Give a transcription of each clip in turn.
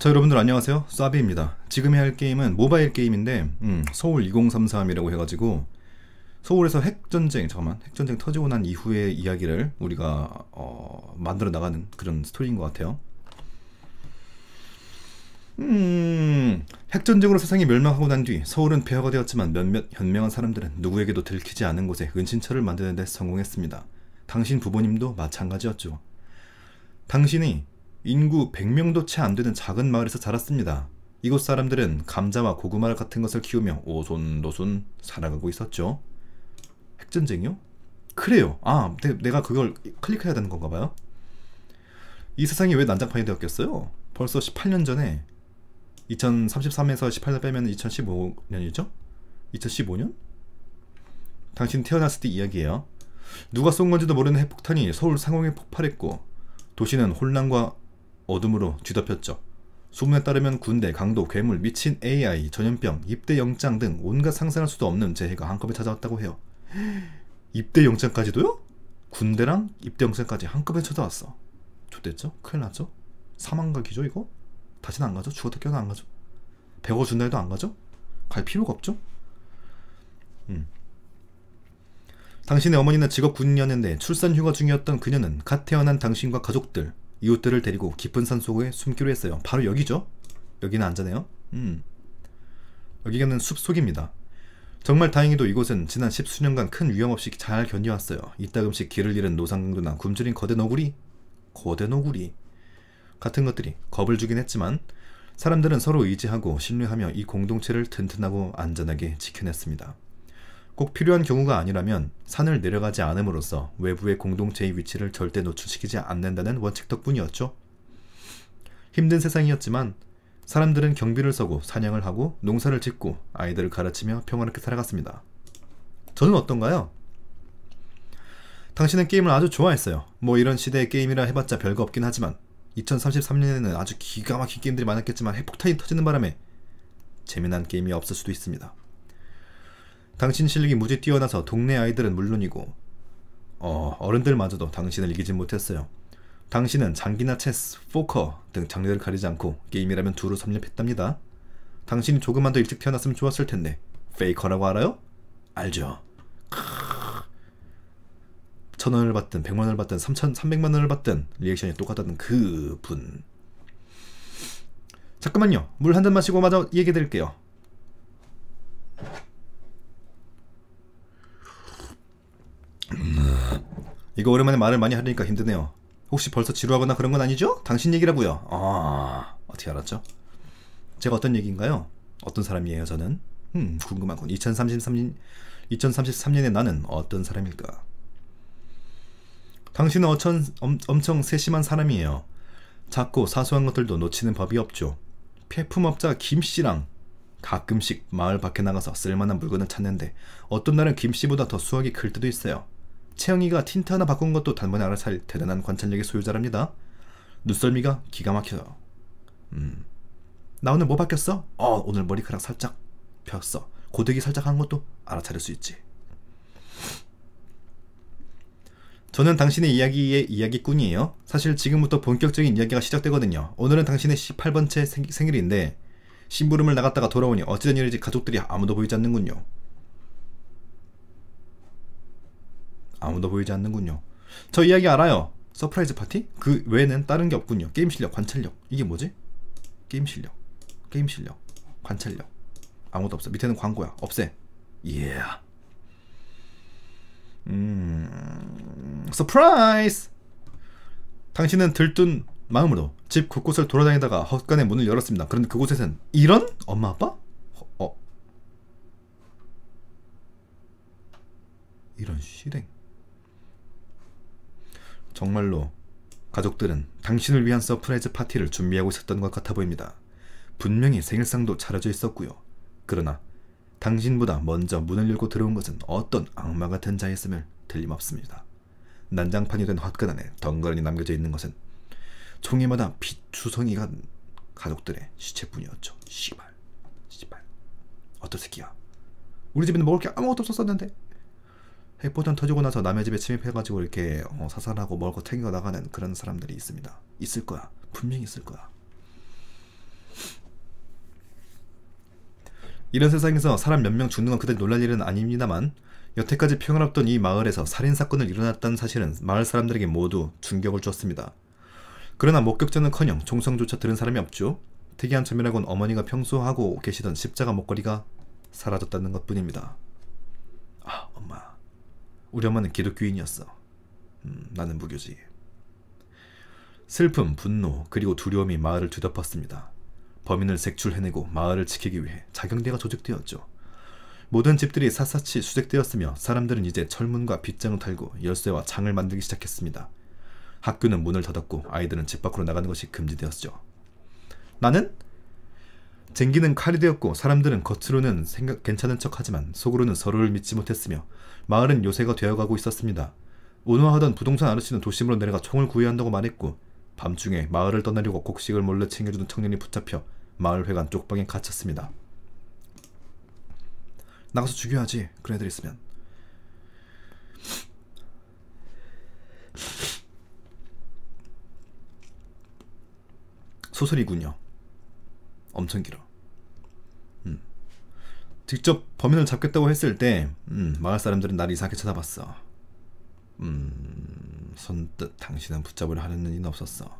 자 여러분들 안녕하세요 쏴비입니다 지금 해야 할 게임은 모바일 게임인데 음, 서울 2033이라고 해가지고 서울에서 핵전쟁 잠깐만 핵전쟁 터지고 난 이후의 이야기를 우리가 어, 만들어 나가는 그런 스토리인 것 같아요 음, 핵전쟁으로 세상이 멸망하고 난 뒤 서울은 폐허가 되었지만 몇몇 현명한 사람들은 누구에게도 들키지 않은 곳에 은신처를 만드는 데 성공했습니다 당신 부모님도 마찬가지였죠 당신이 인구 100명도 채 안 되는 작은 마을에서 자랐습니다. 이곳 사람들은 감자와 고구마 같은 것을 키우며 오손도손 살아가고 있었죠. 핵전쟁이요? 그래요. 아, 네, 내, 가 그걸 클릭해야 되는 건가 봐요. 이 세상이 왜 난장판이 되었겠어요? 벌써 18년 전에 2033에서 18년 빼면 2015년이죠? 2015년? 당신 태어났을 때 이야기예요. 누가 쏜 건지도 모르는 핵폭탄이 서울 상공에 폭발했고 도시는 혼란과 어둠으로 뒤덮였죠. 소문에 따르면 군대, 강도, 괴물, 미친 AI, 전염병, 입대 영장 등 온갖 상상할 수도 없는 재해가 한꺼번에 찾아왔다고 해요. 입대 영장까지도요? 군대랑 입대 영장까지 한꺼번에 찾아왔어. 좋댔죠? 큰일 났죠? 사망각이죠 이거? 다시는 안 가죠? 죽어도 깨어나 안 가죠? 배워준다 해도 안 가죠? 갈 필요가 없죠? 음. 당신의 어머니는 직업 군인이었는데 출산 휴가 중이었던 그녀는 갓 태어난 당신과 가족들 이웃들을 데리고 깊은 산속에 숨기로 했어요. 바로 여기죠. 여기는 안전해요. 음. 여기는 숲속입니다. 정말 다행히도 이곳은 지난 십수년간 큰 위험 없이 잘 견뎌왔어요. 이따금씩 길을 잃은 노상군도나 굶주린 거대 너구리, 거대 너구리 같은 것들이 겁을 주긴 했지만 사람들은 서로 의지하고 신뢰하며 이 공동체를 튼튼하고 안전하게 지켜냈습니다. 꼭 필요한 경우가 아니라면 산을 내려가지 않음으로써 외부의 공동체의 위치를 절대 노출시키지 않는다는 원칙 덕분이었죠. 힘든 세상이었지만 사람들은 경비를 서고 사냥을 하고 농사를 짓고 아이들을 가르치며 평화롭게 살아갔습니다. 저는 어떤가요? 당신은 게임을 아주 좋아했어요. 뭐 이런 시대의 게임이라 해봤자 별거 없긴 하지만 2033년에는 아주 기가 막힌 게임들이 많았겠지만 핵폭탄이 터지는 바람에 재미난 게임이 없을 수도 있습니다. 당신 실력이 무지 뛰어나서 동네 아이들은 물론이고 어, 어른들마저도 당신을 이기지 못했어요. 당신은 장기나 체스, 포커 등 장르를 가리지 않고 게임이라면 두루 섭렵했답니다. 당신이 조금만 더 일찍 태어났으면 좋았을 텐데 페이커라고 알아요? 알죠. 크으. 천 원을 받든 백만 원을 받든 삼천 삼백만 원을 받든 리액션이 똑같다는 그 분. 잠깐만요. 물 한 잔 마시고 마저 얘기해 드릴게요. 이거 오랜만에 말을 많이 하려니까 힘드네요. 혹시 벌써 지루하거나 그런 건 아니죠? 당신 얘기라고요. 아, 어떻게 알았죠? 제가 어떤 얘기인가요? 어떤 사람이에요, 저는? 음, 궁금하군. 2033년 2033년에 나는 어떤 사람일까? 당신은 어천, 엄, 엄청 세심한 사람이에요. 작고 사소한 것들도 놓치는 법이 없죠. 폐품업자 김씨랑 가끔씩 마을 밖에 나가서 쓸만한 물건을 찾는데 어떤 날은 김씨보다 더 수확이 클 때도 있어요. 채영이가 틴트 하나 바꾼 것도 단번에 알아차릴 대단한 관찰력의 소유자랍니다. 눈썰미가 기가 막혀요. 음. 나 오늘 뭐 바뀌었어? 어, 오늘 머리카락 살짝 폈어. 고데기 살짝 한 것도 알아차릴 수 있지. 저는 당신의 이야기의 이야기꾼이에요. 사실 지금부터 본격적인 이야기가 시작되거든요. 오늘은 당신의 18번째 생, 생일인데 심부름을 나갔다가 돌아오니 어찌된 일인지 가족들이 아무도 보이지 않는군요. 아무도 보이지 않는군요. 저 이야기 알아요. 서프라이즈 파티? 그 외에는 다른 게 없군요. 게임 실력, 관찰력. 이게 뭐지? 게임 실력, 게임 실력, 관찰력. 아무도 없어. 밑에는 광고야. 없애. 예. Yeah. 음, 서프라이즈! 당신은 들뜬 마음으로 집 곳곳을 돌아다니다가 헛간에 문을 열었습니다. 그런데 그곳에선 이런 엄마 아빠? 어? 이런 실행. 정말로 가족들은 당신을 위한 서프라이즈 파티를 준비하고 있었던 것 같아 보입니다. 분명히 생일상도 차려져 있었고요. 그러나 당신보다 먼저 문을 열고 들어온 것은 어떤 악마 같은 자였음을 틀림없습니다. 난장판이 된 화끈 안에 덩그러니 남겨져 있는 것은 총에마다 빛투성이가 가족들의 시체뿐이었죠. 시발, 시발. 어떤 새끼야. 우리 집에는 먹을 게 아무것도 없었는데 핵포탄 터지고 나서 남의 집에 침입해가지고 이렇게 어, 사살하고 멀고 탱겨 나가는 그런 사람들이 있습니다. 있을 거야. 분명히 있을 거야. 이런 세상에서 사람 몇 명 죽는 건그대지 놀랄 일은 아닙니다만 여태까지 평화롭던 이 마을에서 살인사건을 일어났다는 사실은 마을 사람들에게 모두 충격을 줬습니다. 그러나 목격자는커녕 종성조차 들은 사람이 없죠. 특이한 점이라곤 어머니가 평소 하고 계시던 십자가 목걸이가 사라졌다는 것뿐입니다. 아, 엄마. 우리 엄마는 기독교인이었어. 음, 나는 무교지. 슬픔, 분노, 그리고 두려움이 마을을 뒤덮었습니다. 범인을 색출해내고 마을을 지키기 위해 자경대가 조직되었죠. 모든 집들이 샅샅이 수색되었으며 사람들은 이제 철문과 빗장을 탈고 열쇠와 창을 만들기 시작했습니다. 학교는 문을 닫았고 아이들은 집 밖으로 나가는 것이 금지되었죠. 나는 쟁기는 칼이 되었고 사람들은 겉으로는 생각 괜찮은 척하지만 속으로는 서로를 믿지 못했으며 마을은 요새가 되어가고 있었습니다. 운화하던 부동산 아저씨는 도심으로 내려가 총을 구해 한다고 말했고 밤중에 마을을 떠나려고 곡식을 몰래 챙겨주던 청년이 붙잡혀 마을 회관 쪽방에 갇혔습니다. 나가서 죽여야지. 그런 애들 있으면. 소설이군요. 엄청 길어. 직접 범인을 잡겠다고 했을 때 음, 마을 사람들은 나를 이상하게 쳐다봤어. 음, 선뜻 당신은 붙잡으려 하는 일은 없었어.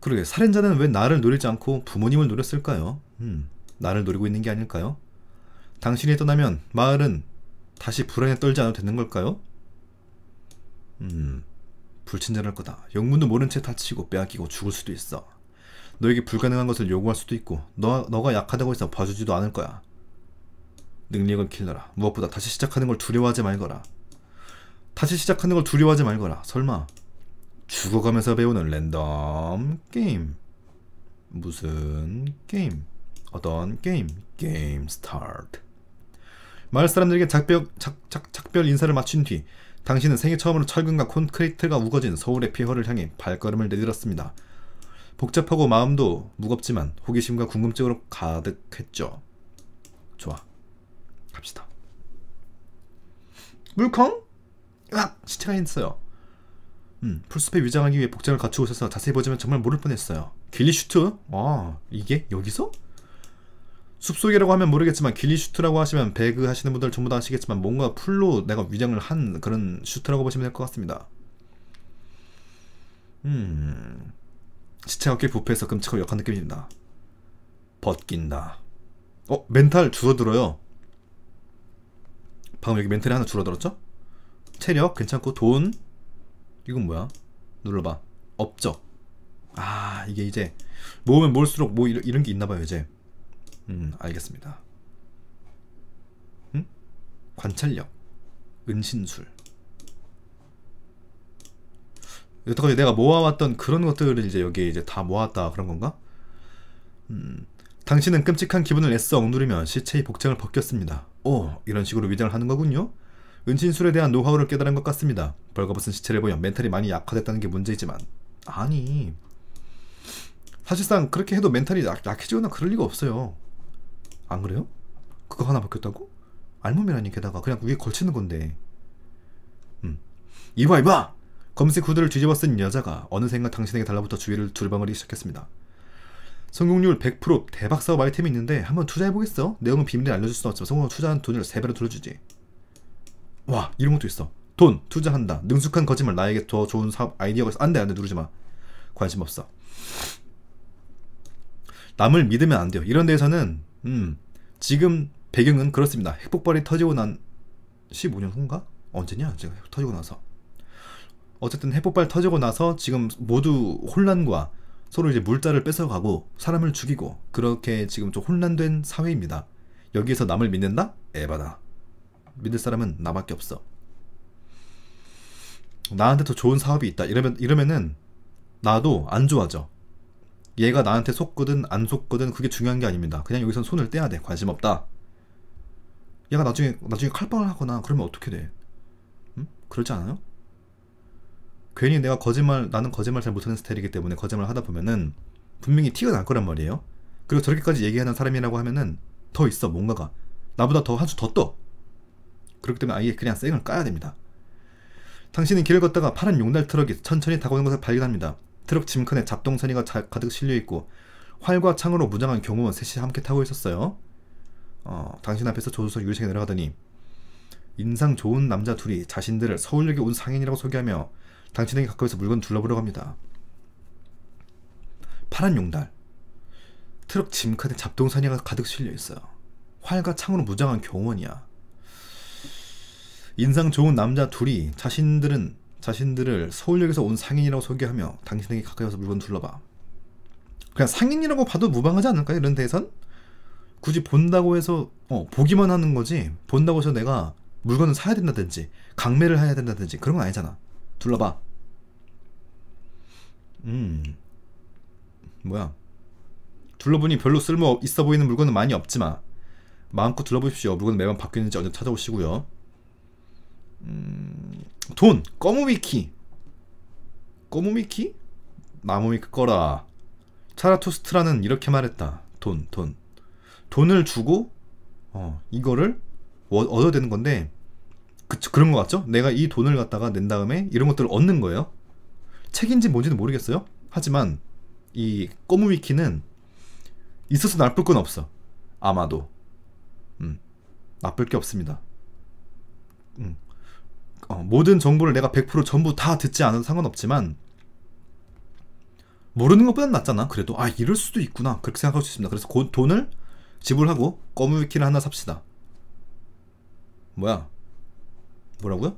그러게 살인자는 왜 나를 노리지 않고 부모님을 노렸을까요? 음, 나를 노리고 있는 게 아닐까요? 당신이 떠나면 마을은 다시 불안에 떨지 않아도 되는 걸까요? 음, 불친절할 거다. 영문도 모른 채 다치고 빼앗기고 죽을 수도 있어. 너에게 불가능한 것을 요구할 수도 있고 너, 너가 약하다고 해서 봐주지도 않을 거야. 능력은 킬러라. 무엇보다 다시 시작하는 걸 두려워하지 말거라. 다시 시작하는 걸 두려워하지 말거라. 설마 죽어가면서 배우는 랜덤 게임 무슨 게임 어떤 게임 게임 스타트 마을 사람들에게 작별, 작, 작, 작별 인사를 마친 뒤 당신은 생애 처음으로 철근과 콘크리트가 우거진 서울의 피허를 향해 발걸음을 내딛었습니다. 복잡하고 마음도 무겁지만 호기심과 궁금증으로 가득했죠. 좋아. 갑시다. 물컹? 으악! 시체가 있어요. 음, 풀숲에 위장하기 위해 복장을 갖추고 있어서 자세히 보지만 정말 모를 뻔했어요. 길리슈트? 와, 이게 여기서? 숲속이라고 하면 모르겠지만 길리슈트라고 하시면 배그 하시는 분들 전부 다 아시겠지만 뭔가 풀로 내가 위장을 한 그런 슈트라고 보시면 될 것 같습니다. 음... 시체가 꽤 부패해서 끔찍하고 역한 느낌이 든다. 벗긴다. 어? 멘탈 줄어들어요. 방금 여기 멘탈이 하나 줄어들었죠? 체력 괜찮고 돈 이건 뭐야? 눌러봐. 업적. 아 이게 이제 모으면 모을수록 뭐 이런, 이런 게 있나봐요 이제. 음 알겠습니다. 응? 관찰력, 은신술. 여태까지 내가 모아왔던 그런 것들을 이제 여기에 이제 다 모았다 그런 건가? 음, 당신은 끔찍한 기분을 애써 억누르면 시체의 복장을 벗겼습니다. 오, 어, 이런 식으로 위장을 하는 거군요? 은신술에 대한 노하우를 깨달은 것 같습니다. 벌거벗은 시체를 보면 멘탈이 많이 약화됐다는 게 문제이지만 아니 사실상 그렇게 해도 멘탈이 약, 약해지거나 그럴 리가 없어요. 안 그래요? 그거 하나 벗겼다고 알몸이라니 게다가 그냥 위에 걸치는 건데 음. 이봐 이봐! 검은색 구두를 뒤집어 쓴 여자가 어느샌가 당신에게 달라붙어 주위를 두리방거리기 시작했습니다. 성공률 100% 대박 사업 아이템이 있는데 한번 투자해보겠어? 내용은 비밀에 알려줄 수는 없지만 성공은 투자한 돈을 3배로 돌려주지. 와 이런 것도 있어. 돈 투자한다. 능숙한 거짓말 나에게 더 좋은 사업 아이디어가 있어. 안돼 안돼 누르지마. 관심 없어. 남을 믿으면 안 돼요. 이런 데에서는 음, 지금 배경은 그렇습니다. 핵폭발이 터지고 난 15년 후인가? 언제냐? 제가 터지고 나서 어쨌든 해폭발 터지고 나서 지금 모두 혼란과 서로 이제 물자를 뺏어가고 사람을 죽이고 그렇게 지금 좀 혼란된 사회입니다. 여기에서 남을 믿는다? 에바다. 믿을 사람은 나밖에 없어. 나한테 더 좋은 사업이 있다. 이러면 이러면은 나도 안 좋아져. 얘가 나한테 속거든 안 속거든 그게 중요한 게 아닙니다. 그냥 여기선 손을 떼야 돼. 관심 없다. 얘가 나중에 나중에 칼빵을 하거나 그러면 어떻게 돼? 응? 그렇지 않아요? 괜히 내가 거짓말 나는 거짓말 잘 못하는 스타일이기 때문에 거짓말 을 하다 보면은 분명히 티가 날 거란 말이에요. 그리고 저렇게까지 얘기하는 사람이라고 하면은 더 있어 뭔가가 나보다 더 한 수 더 떠. 그렇기 때문에 아예 그냥 쌩을 까야 됩니다. 당신은 길을 걷다가 파란 용달 트럭이 천천히 다가오는 것을 발견합니다. 트럭 짐칸에 잡동사니가 가득 실려있고 활과 창으로 무장한 경호원 셋이 함께 타고 있었어요. 어, 당신 앞에서 조수석 유리창에 내려가더니 인상 좋은 남자 둘이 자신들을 서울역에 온 상인이라고 소개하며 당신에게 가까이서 물건 둘러보려고합니다 파란 용달. 트럭 짐칸에 잡동사니가 가득 실려 있어요. 활과 창으로 무장한 경호원이야. 인상 좋은 남자 둘이 자신들은 자신들을 서울역에서 온 상인이라고 소개하며 당신에게 가까이 와서 물건 둘러봐. 그냥 상인이라고 봐도 무방하지 않을까요? 이런 데에선? 굳이 본다고 해서 어, 보기만 하는 거지 본다고 해서 내가 물건을 사야 된다든지 강매를 해야 된다든지 그런 건 아니잖아. 둘러봐. 음. 뭐야. 둘러보니 별로 쓸모 있어 보이는 물건은 많이 없지만 마음껏 둘러보십시오. 물건 매번 바뀌는지 언제 찾아오시고요. 음, 돈! 꺼무미키! 꺼무미키? 나무미 키꺼라 차라토스트라는 이렇게 말했다. 돈, 돈. 돈을 주고, 어, 이거를 얻어야 되는 건데, 그, 그런 것 같죠? 내가 이 돈을 갖다가 낸 다음에 이런 것들을 얻는 거예요. 책인지 뭔지는 모르겠어요. 하지만 이 꼬무 위키는 있어서 나쁠 건 없어. 아마도. 음. 나쁠 게 없습니다. 음. 어, 모든 정보를 내가 100% 전부 다 듣지 않은 상관없지만 모르는 것보단 낫잖아. 그래도 아 이럴 수도 있구나. 그렇게 생각할 수 있습니다. 그래서 고, 돈을 지불하고 꼬무 위키를 하나 삽시다. 뭐야? 뭐라고요?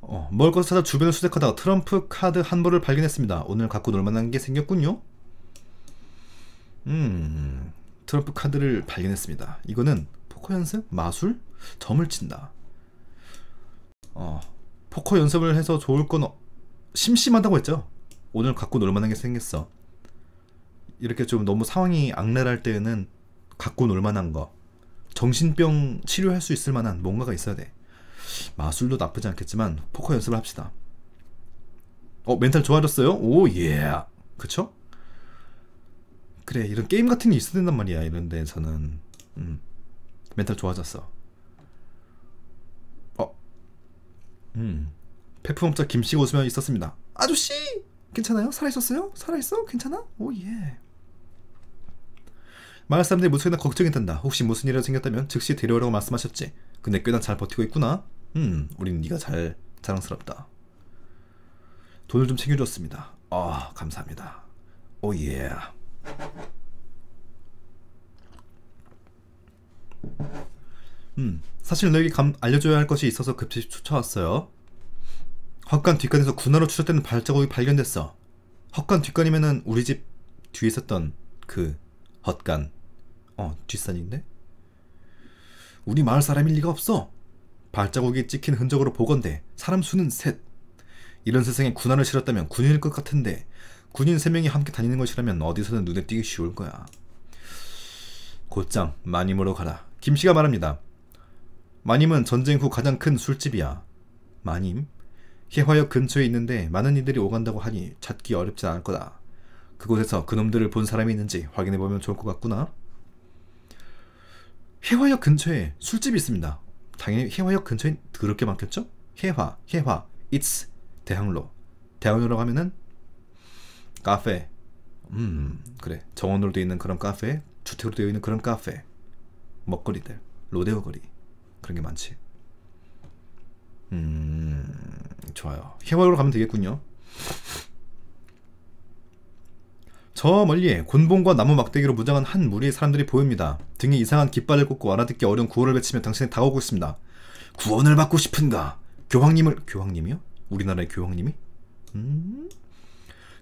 어, 먹을 것을 찾아 주변을 수색하다가 트럼프 카드 한 벌을 발견했습니다. 오늘 갖고 놀만한 게 생겼군요. 음, 트럼프 카드를 발견했습니다. 이거는 포커 연습, 마술, 점을 친다. 어, 포커 연습을 해서 좋을 건 어, 심심하다고 했죠. 오늘 갖고 놀만한 게 생겼어. 이렇게 좀 너무 상황이 악랄할 때에는 갖고 놀만한 거, 정신병 치료할 수 있을 만한 뭔가가 있어야 돼. 마술도 나쁘지 않겠지만 포커 연습을 합시다. 어 멘탈 좋아졌어요? 오 예. 그쵸? 그래 이런 게임 같은 게 있어야 된단 말이야 이런 데서는 에 음, 멘탈 좋아졌어. 어. 음. 페프홈자 김씨가 웃으며 있었습니다. 아저씨! 괜찮아요? 살아있었어요? 살아있어? 괜찮아? 오 예. 마을 사람들이 무척이나 걱정이 된다. 혹시 무슨 일이 생겼다면 즉시 데려오라고 말씀하셨지. 근데 꽤나 잘 버티고 있구나. 음, 우린 네가 잘 자랑스럽다. 돈을 좀 챙겨줬습니다. 아, 감사합니다. 오 예. 음, 사실 너에게 감, 알려줘야 할 것이 있어서 급히 쫓아왔어요. 헛간 뒷간에서 군화로 추적되는 발자국이 발견됐어. 헛간 뒷간이면은 우리 집 뒤에 있었던 그 헛간. 어, 뒷산인데? 우리 마을 사람일 리가 없어. 발자국이 찍힌 흔적으로 보건대 사람 수는 셋. 이런 세상에 군안을 실었다면 군인일 것 같은데 군인 3 명이 함께 다니는 것이라면 어디서든 눈에 띄기 쉬울 거야. 곧장 마님으로 가라. 김씨가 말합니다. 마님은 전쟁 후 가장 큰 술집이야. 마님? 해화역 근처에 있는데 많은 이들이 오간다고 하니 찾기 어렵지 않을 거다. 그곳에서 그놈들을 본 사람이 있는지 확인해보면 좋을 것 같구나. 해화역 근처에 술집이 있습니다. 당연히 해화역 근처에 더럽게 많겠죠? 해화, 해화, it's 대학로. 대학로라고 하면은 카페. 음, 그래. 정원으로 되어 있는 그런 카페, 주택으로 되어 있는 그런 카페. 먹거리들, 로데오 거리. 그런 게 많지. 음, 좋아요. 해화역으로 가면 되겠군요. 저 멀리 에 곤봉과 나무 막대기로 무장한 한 무리의 사람들이 보입니다. 등에 이상한 깃발을 꽂고 알아듣기 어려운 구호를 외치며 당신이 다가오고 있습니다. 구원을 받고 싶은가? 교황님을 교황님이요? 우리나라의 교황님이? 음?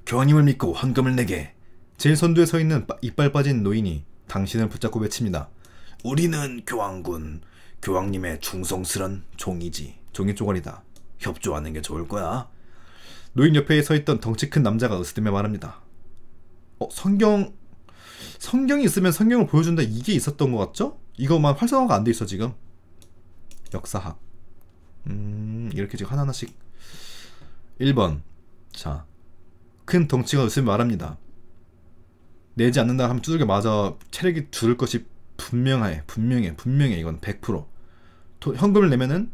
교황님을 믿고 헌금을 내게. 제일 선두에 서 있는 이빨 빠진 노인이 당신을 붙잡고 외칩니다. 우리는 교황군, 교황님의 충성스런 종이지. 종이 쪼가리다. 협조하는 게 좋을 거야. 노인 옆에 서 있던 덩치 큰 남자가 으스듬해 말합니다. 어, 성경 성경이 있으면 성경을 보여준다 이게 있었던 것 같죠? 이거만 활성화가 안 돼 있어 지금 역사학 음 이렇게 지금 하나하나씩 1번 자큰 덩치가 있으면 말합니다 내지 않는다 하면 두들겨 맞아 체력이 줄을 것이 분명해 분명해 분명해 이건 100% 도, 현금을 내면은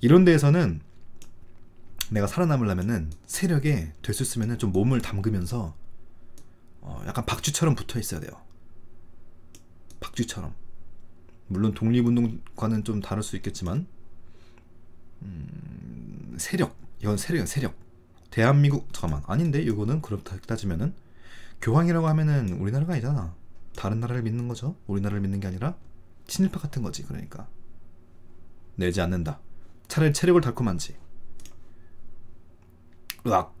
이런 데에서는 내가 살아남으려면은 세력에 될 수 있으면은 좀 몸을 담그면서 어, 약간 박쥐처럼 붙어 있어야 돼요. 박쥐처럼. 물론 독립운동과는 좀 다를 수 있겠지만 음, 세력 이건 세력이야 세력 대한민국 잠깐만 아닌데 이거는 그렇다 따지면은 교황이라고 하면은 우리나라가 아니잖아 다른 나라를 믿는 거죠 우리나라를 믿는 게 아니라 친일파 같은 거지 그러니까 내지 않는다 차라리 체력을 달콤한지 으악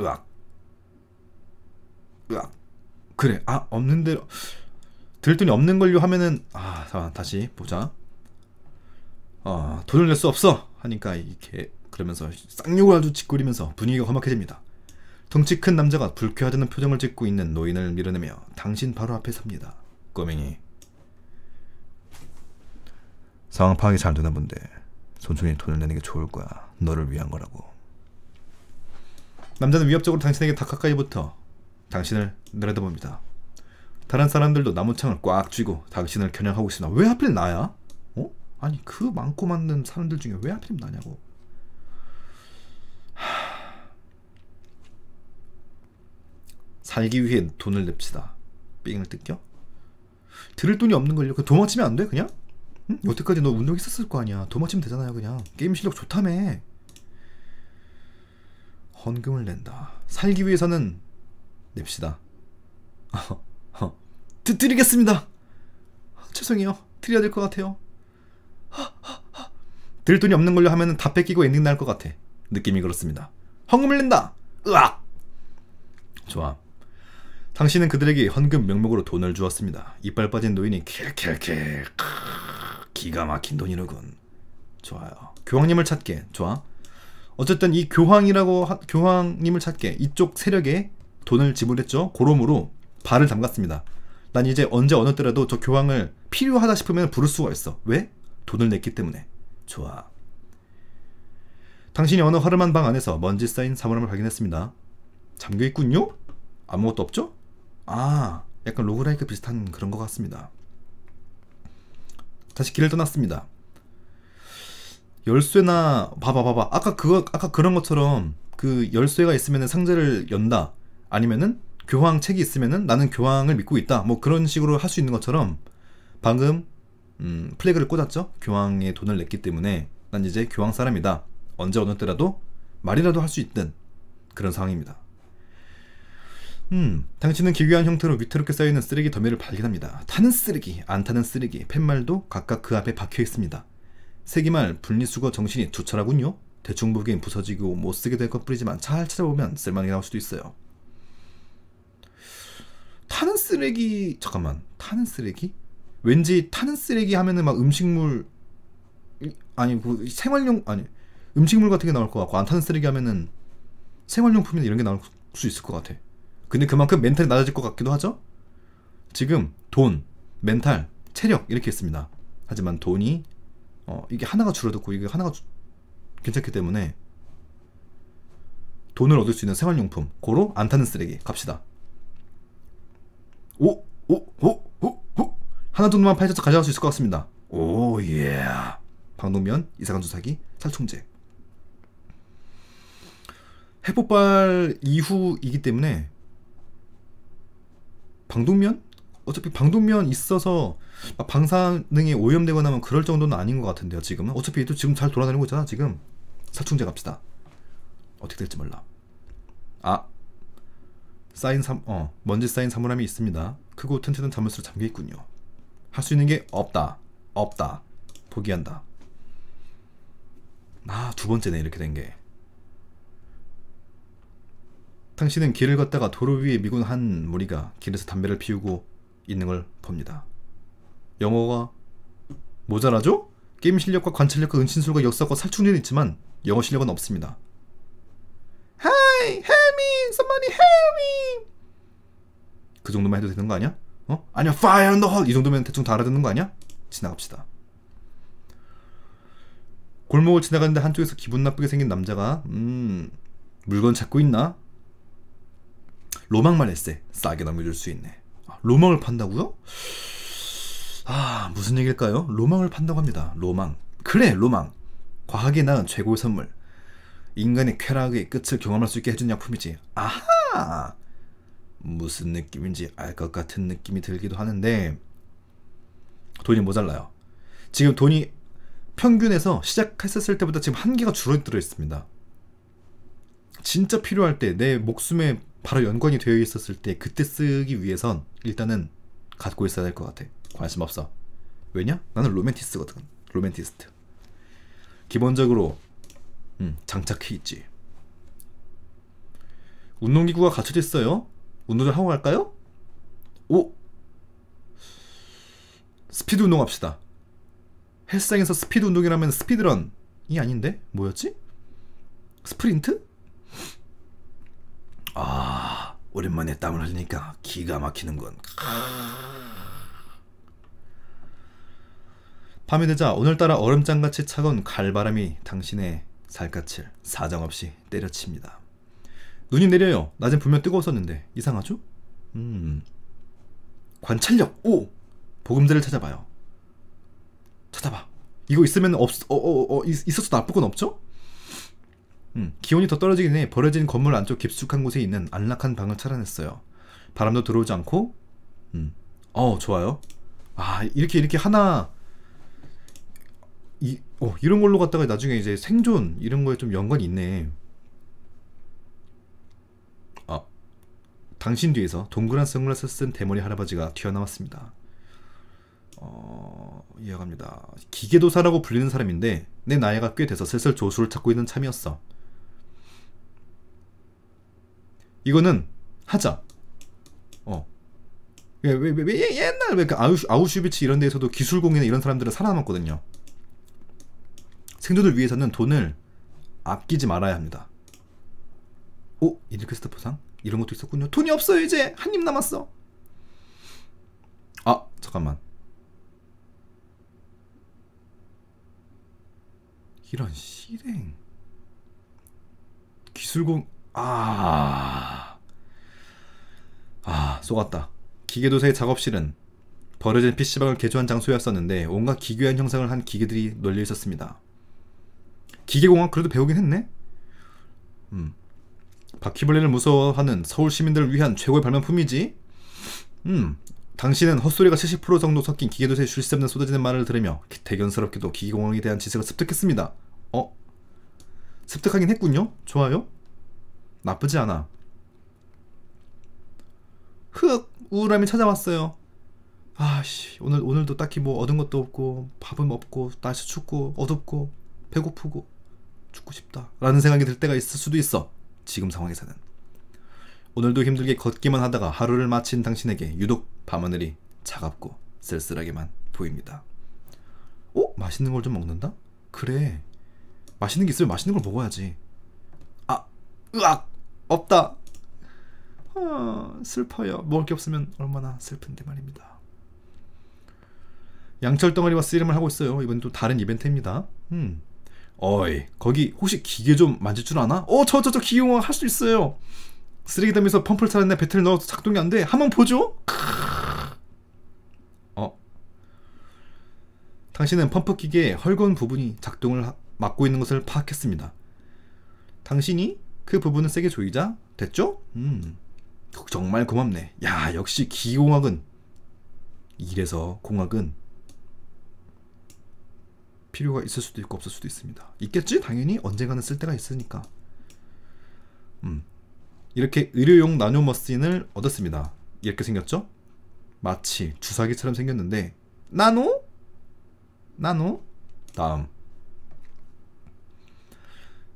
으악 으악 그래 아 없는 대로 들 돈이 없는 걸요 하면은 아 잠깐 다시 보자 어 돈을 낼 수 없어 하니까 이렇게 그러면서 쌍욕을 아주 짓거리면서 분위기가 험악해집니다 덩치 큰 남자가 불쾌하다는 표정을 짓고 있는 노인을 밀어내며 당신 바로 앞에 섭니다 꼬맹이 상황 파악이 잘 되나 본데 천천이 돈을 내는 게 좋을 거야. 너를 위한 거라고. 남자는 위협적으로 당신에게 다 가까이 붙어 당신을 내려다봅니다. 다른 사람들도 나무창을 꽉 쥐고 당신을 겨냥하고 있으나 왜 하필 나야? 어? 아니 그 많고 많은 사람들 중에 왜 하필 나냐고. 하... 살기 위해 돈을 냅시다. 삥을 뜯겨? 들을 돈이 없는 걸요. 그 도망치면 안 돼? 그냥? 응? 여태까지 너 운동 있었을 거 아니야. 도망치면 되잖아요, 그냥. 게임 실력 좋다며. 헌금을 낸다. 살기 위해서는 냅시다. 드리겠습니다. 드 죄송해요. 드려야 될 것 같아요. 들 돈이 없는 걸로 하면 다 뺏기고 엔딩 날 것 같아. 느낌이 그렇습니다. 헌금을 낸다. 으악. 좋아. 당신은 그들에게 헌금 명목으로 돈을 주었습니다. 이빨 빠진 노인이 킬킬킬. 기가 막힌 돈이로군. 좋아요. 교황님을 찾게. 좋아. 어쨌든 이 교황이라고 하, 교황님을 찾게 이쪽 세력에 돈을 지불했죠. 고롬으로 발을 담갔습니다. 난 이제 언제 어느 때라도 저 교황을 필요하다 싶으면 부를 수가 있어. 왜? 돈을 냈기 때문에. 좋아. 당신이 어느 허름한 방 안에서 먼지 쌓인 사물함을 발견했습니다. 잠겨 있군요? 아무것도 없죠? 아, 약간 로그라이크 비슷한 그런 것 같습니다. 다시 길을 떠났습니다. 열쇠나 봐봐 봐봐 아까 그거 아까 그런 것처럼 그 열쇠가 있으면 상자를 연다 아니면은 교황 책이 있으면은 나는 교황을 믿고 있다 뭐 그런 식으로 할 수 있는 것처럼 방금 음, 플래그를 꽂았죠 교황의 돈을 냈기 때문에 난 이제 교황 사람이다 언제 어느 때라도 말이라도 할 수 있든 그런 상황입니다. 음, 당신은 기괴한 형태로 위태롭게 쌓여있는 쓰레기 더미를 발견합니다. 타는 쓰레기, 안 타는 쓰레기, 팻말도 각각 그 앞에 박혀 있습니다. 세기말 분리수거 정신이 두철하군요 대충 보기엔 부서지고 못쓰게 될 것뿐이지만 잘 찾아보면 쓸만하게 나올 수도 있어요. 타는 쓰레기 잠깐만 타는 쓰레기? 왠지 타는 쓰레기 하면은 막 음식물 아니 뭐 생활용 아니 음식물 같은 게 나올 것 같고 안 타는 쓰레기 하면은 생활용품이나 이런 게 나올 수 있을 것 같아. 근데 그만큼 멘탈이 낮아질 것 같기도 하죠? 지금 돈, 멘탈, 체력 이렇게 있습니다. 하지만 돈이 어, 이게 하나가 줄어들고 이게 하나가 주... 괜찮기 때문에 돈을 얻을 수 있는 생활용품 고로 안 타는 쓰레기 갑시다. 오, 오, 오, 오, 오 하나 정도만 팔려서 가져갈 수 있을 것 같습니다. 오, 예. 방독면 이사간 조사기 살충제. 해폭발 이후이기 때문에 방독면? 어차피 방독면 있어서 방사능이 오염되거나 하면 뭐 그럴 정도는 아닌 것 같은데요 지금은 어차피 또 지금 잘 돌아다니는 거잖아 지금 살충제 갑시다 어떻게 될지 몰라 아 쌓인 삼, 어, 먼지 쌓인 사물함이 있습니다 크고 튼튼한 자물쇠로 잠겨있군요 할 수 있는 게 없다 없다 포기한다 아두 번째네 이렇게 된게 당신은 길을 걷다가 도로 위에 미군 한 무리가 길에서 담배를 피우고 있는 걸 봅니다. 영어가 모자라죠? 게임 실력과 관찰력과 은신술과 역사과 살충제는 있지만 영어 실력은 없습니다. Hi, help me, somebody help me. 그 정도만 해도 되는 거 아니야? 어? 아니야, fire in the hole. 이 정도면 대충 다 알아듣는 거 아니야? 지나갑시다. 골목을 지나가는데 한쪽에서 기분 나쁘게 생긴 남자가 음 물건 찾고 있나? 로망만 에세 싸게 넘겨줄 수 있네. 아, 로망을 판다고요? 아 무슨 얘기일까요? 로망을 판다고 합니다. 로망. 그래 로망. 과학이 낳은 최고의 선물. 인간의 쾌락의 끝을 경험할 수 있게 해준 약품이지. 아하! 무슨 느낌인지 알 것 같은 느낌이 들기도 하는데 돈이 모자라요. 지금 돈이 평균에서 시작했었을 때보다 지금 한계가 줄어들어 있습니다. 진짜 필요할 때 내 목숨에 바로 연관이 되어 있었을 때 그때 쓰기 위해선 일단은 갖고 있어야 될 것 같아. 관심 없어. 왜냐? 나는 로맨티스거든. 로맨티스트. 기본적으로 음, 장착해 있지. 운동기구가 갖춰져 있어요? 운동을 하고 갈까요? 오! 스피드 운동합시다. 헬스장에서 스피드 운동이라면 스피드런이 아닌데? 뭐였지? 스프린트? 아 오랜만에 땀을 흘리니까 기가 막히는군. 밤이 되자 오늘따라 얼음장같이 차가운 갈바람이 당신의 살갗을 사정없이 때려칩니다. 눈이 내려요. 낮엔 분명 뜨거웠었는데 이상하죠? 음. 관찰력 오 보금자를 찾아봐요. 찾아봐. 이거 있으면 없, 어, 어, 어, 어, 있, 었어나쁜건 없죠? 음, 기온이 더떨어지긴해 버려진 건물 안쪽 깊숙한 곳에 있는 안락한 방을 찾아냈어요. 바람도 들어오지 않고, 음, 어, 좋아요. 아, 이렇게, 이렇게 하나, 이, 어, 이런 걸로 갔다가 나중에 이제 생존, 이런 거에 좀 연관이 있네. 아, 당신 뒤에서 동그란 선글라스 쓴 대머리 할아버지가 튀어나왔습니다. 어, 이어갑니다. 기계도사라고 불리는 사람인데 내 나이가 꽤 돼서 슬슬 조수를 찾고 있는 참이었어. 이거는 하자. 어. 예, 왜, 왜, 왜, 왜 예, 옛날 왜 그 아우슈, 아우슈비츠 이런 데에서도 기술공인 이런 사람들은 살아남았거든요. 생존을 위해서는 돈을 아끼지 말아야 합니다. 오, 이들크스트 포상? 이런 것도 있었군요. 돈이 없어요, 이제! 한 입 남았어! 아, 잠깐만. 이런 실행. 기술공, 아, 아, 속았다. 기계도사의 작업실은 버려진 PC방을 개조한 장소였었는데 온갖 기괴한 형상을 한 기계들이 널려 있었습니다. 기계공학 그래도 배우긴 했네? 음. 바퀴벌레를 무서워하는 서울 시민들을 위한 최고의 발명품이지? 음. 당신은 헛소리가 70% 정도 섞인 기계도사의 쉴새없는 쏟아지는 말을 들으며 대견스럽게도 기계공학에 대한 지식을 습득했습니다. 어? 습득하긴 했군요? 좋아요? 나쁘지 않아. 흑! 우울함이 찾아왔어요. 아씨, 오늘, 오늘도 딱히 뭐 얻은 것도 없고, 밥은 먹고 날씨 춥고, 어둡고, 배고프고, 죽고 싶다. 라는 생각이 들 때가 있을 수도 있어. 지금 상황에서는. 오늘도 힘들게 걷기만 하다가 하루를 마친 당신에게 유독 밤하늘이 차갑고 쓸쓸하게만 보입니다. 오, 어? 맛있는 걸 좀 먹는다? 그래. 맛있는 게 있으면 맛있는 걸 먹어야지. 아, 으악! 없다. 아, 슬퍼요. 먹을 게 없으면 얼마나 슬픈데 말입니다. 양철 덩어리와 씨름을 하고 있어요. 이번 또 다른 이벤트입니다. 음. 어이, 거기 혹시 기계 좀 만질 줄 아나? 어, 저, 저, 저 기계공학 할수 있어요. 쓰레기 담에서 펌프를 찾았네. 배틀 넣어서 작동이 안 돼. 한번 보죠? 크으. 어. 당신은 펌프 기계의 헐건 부분이 작동을 하, 막고 있는 것을 파악했습니다. 당신이 그 부분은 세게 조이자 됐죠? 음 정말 고맙네 야 역시 기공학은 이래서 공학은 필요가 있을 수도 있고 없을 수도 있습니다 있겠지 당연히 언젠가는 쓸 때가 있으니까 음 이렇게 의료용 나노머신을 얻었습니다 이렇게 생겼죠? 마치 주사기처럼 생겼는데 나노? 나노? 다음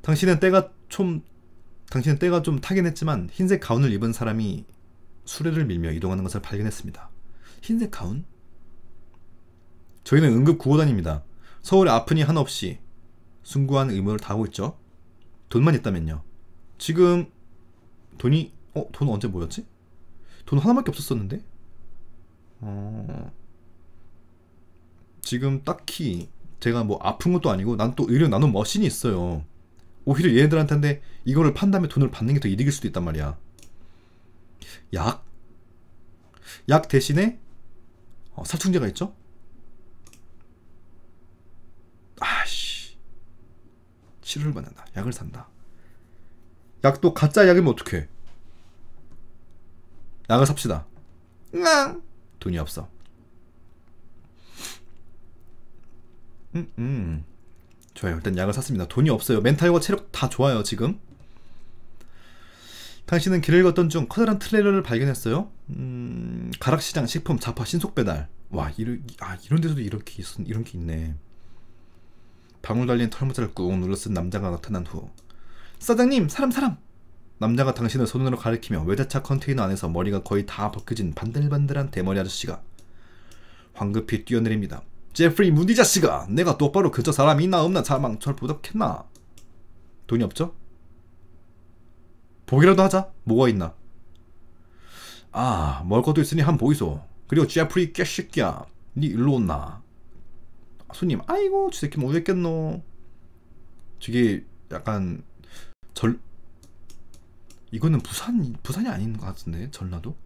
당신은 때가 좀 당신은 때가 좀 타긴 했지만 흰색 가운을 입은 사람이 수레를 밀며 이동하는 것을 발견했습니다. 흰색 가운? 저희는 응급 구호단입니다. 서울에 아프니 한없이 순고한 의무를 다하고 있죠. 돈만 있다면요. 지금 돈이 어? 돈 언제 모였지? 돈 하나밖에 없었었는데? 어... 지금 딱히 제가 뭐 아픈 것도 아니고 난 또 의료 나눔 머신이 있어요. 오히려 얘네들한테 이거를 판 다음에 돈을 받는 게 더 이득일 수도 있단 말이야. 약? 약 대신에 어, 살충제가 있죠? 아씨 치료를 받는다. 약을 산다. 약도 가짜 약이면 어떡해? 약을 삽시다. 으 돈이 없어. 음, 음. 좋아요. 일단 약을 샀습니다. 돈이 없어요. 멘탈과 체력 다 좋아요, 지금. 당신은 길을 걷던 중 커다란 트레일러를 발견했어요. 음, 가락시장, 식품, 자파, 신속 배달. 와, 이런, 아, 이런 데서도 이렇게 있, 이런 게 있네. 방울 달린 털모자를 꾹 눌러쓴 남자가 나타난 후 사장님, 사람, 사람! 남자가 당신을 손으로 가리키며 외제차 컨테이너 안에서 머리가 거의 다 벗겨진 반들반들한 대머리 아저씨가 황급히 뛰어내립니다. 제프리 문디 자씨가 내가 똑바로 그저 사람이 있나 없나 자망절보답했나 돈이 없죠? 보기라도 하자 뭐가 있나 아 먹을 것도 있으니 한 보이소 그리고 제프리 깨새끼야 니 일로 온나 아, 손님 아이고 저 새끼 못 뭐 했겠노 저게 약간 절 이거는 부산 부산이 아닌 것 같은데 전라도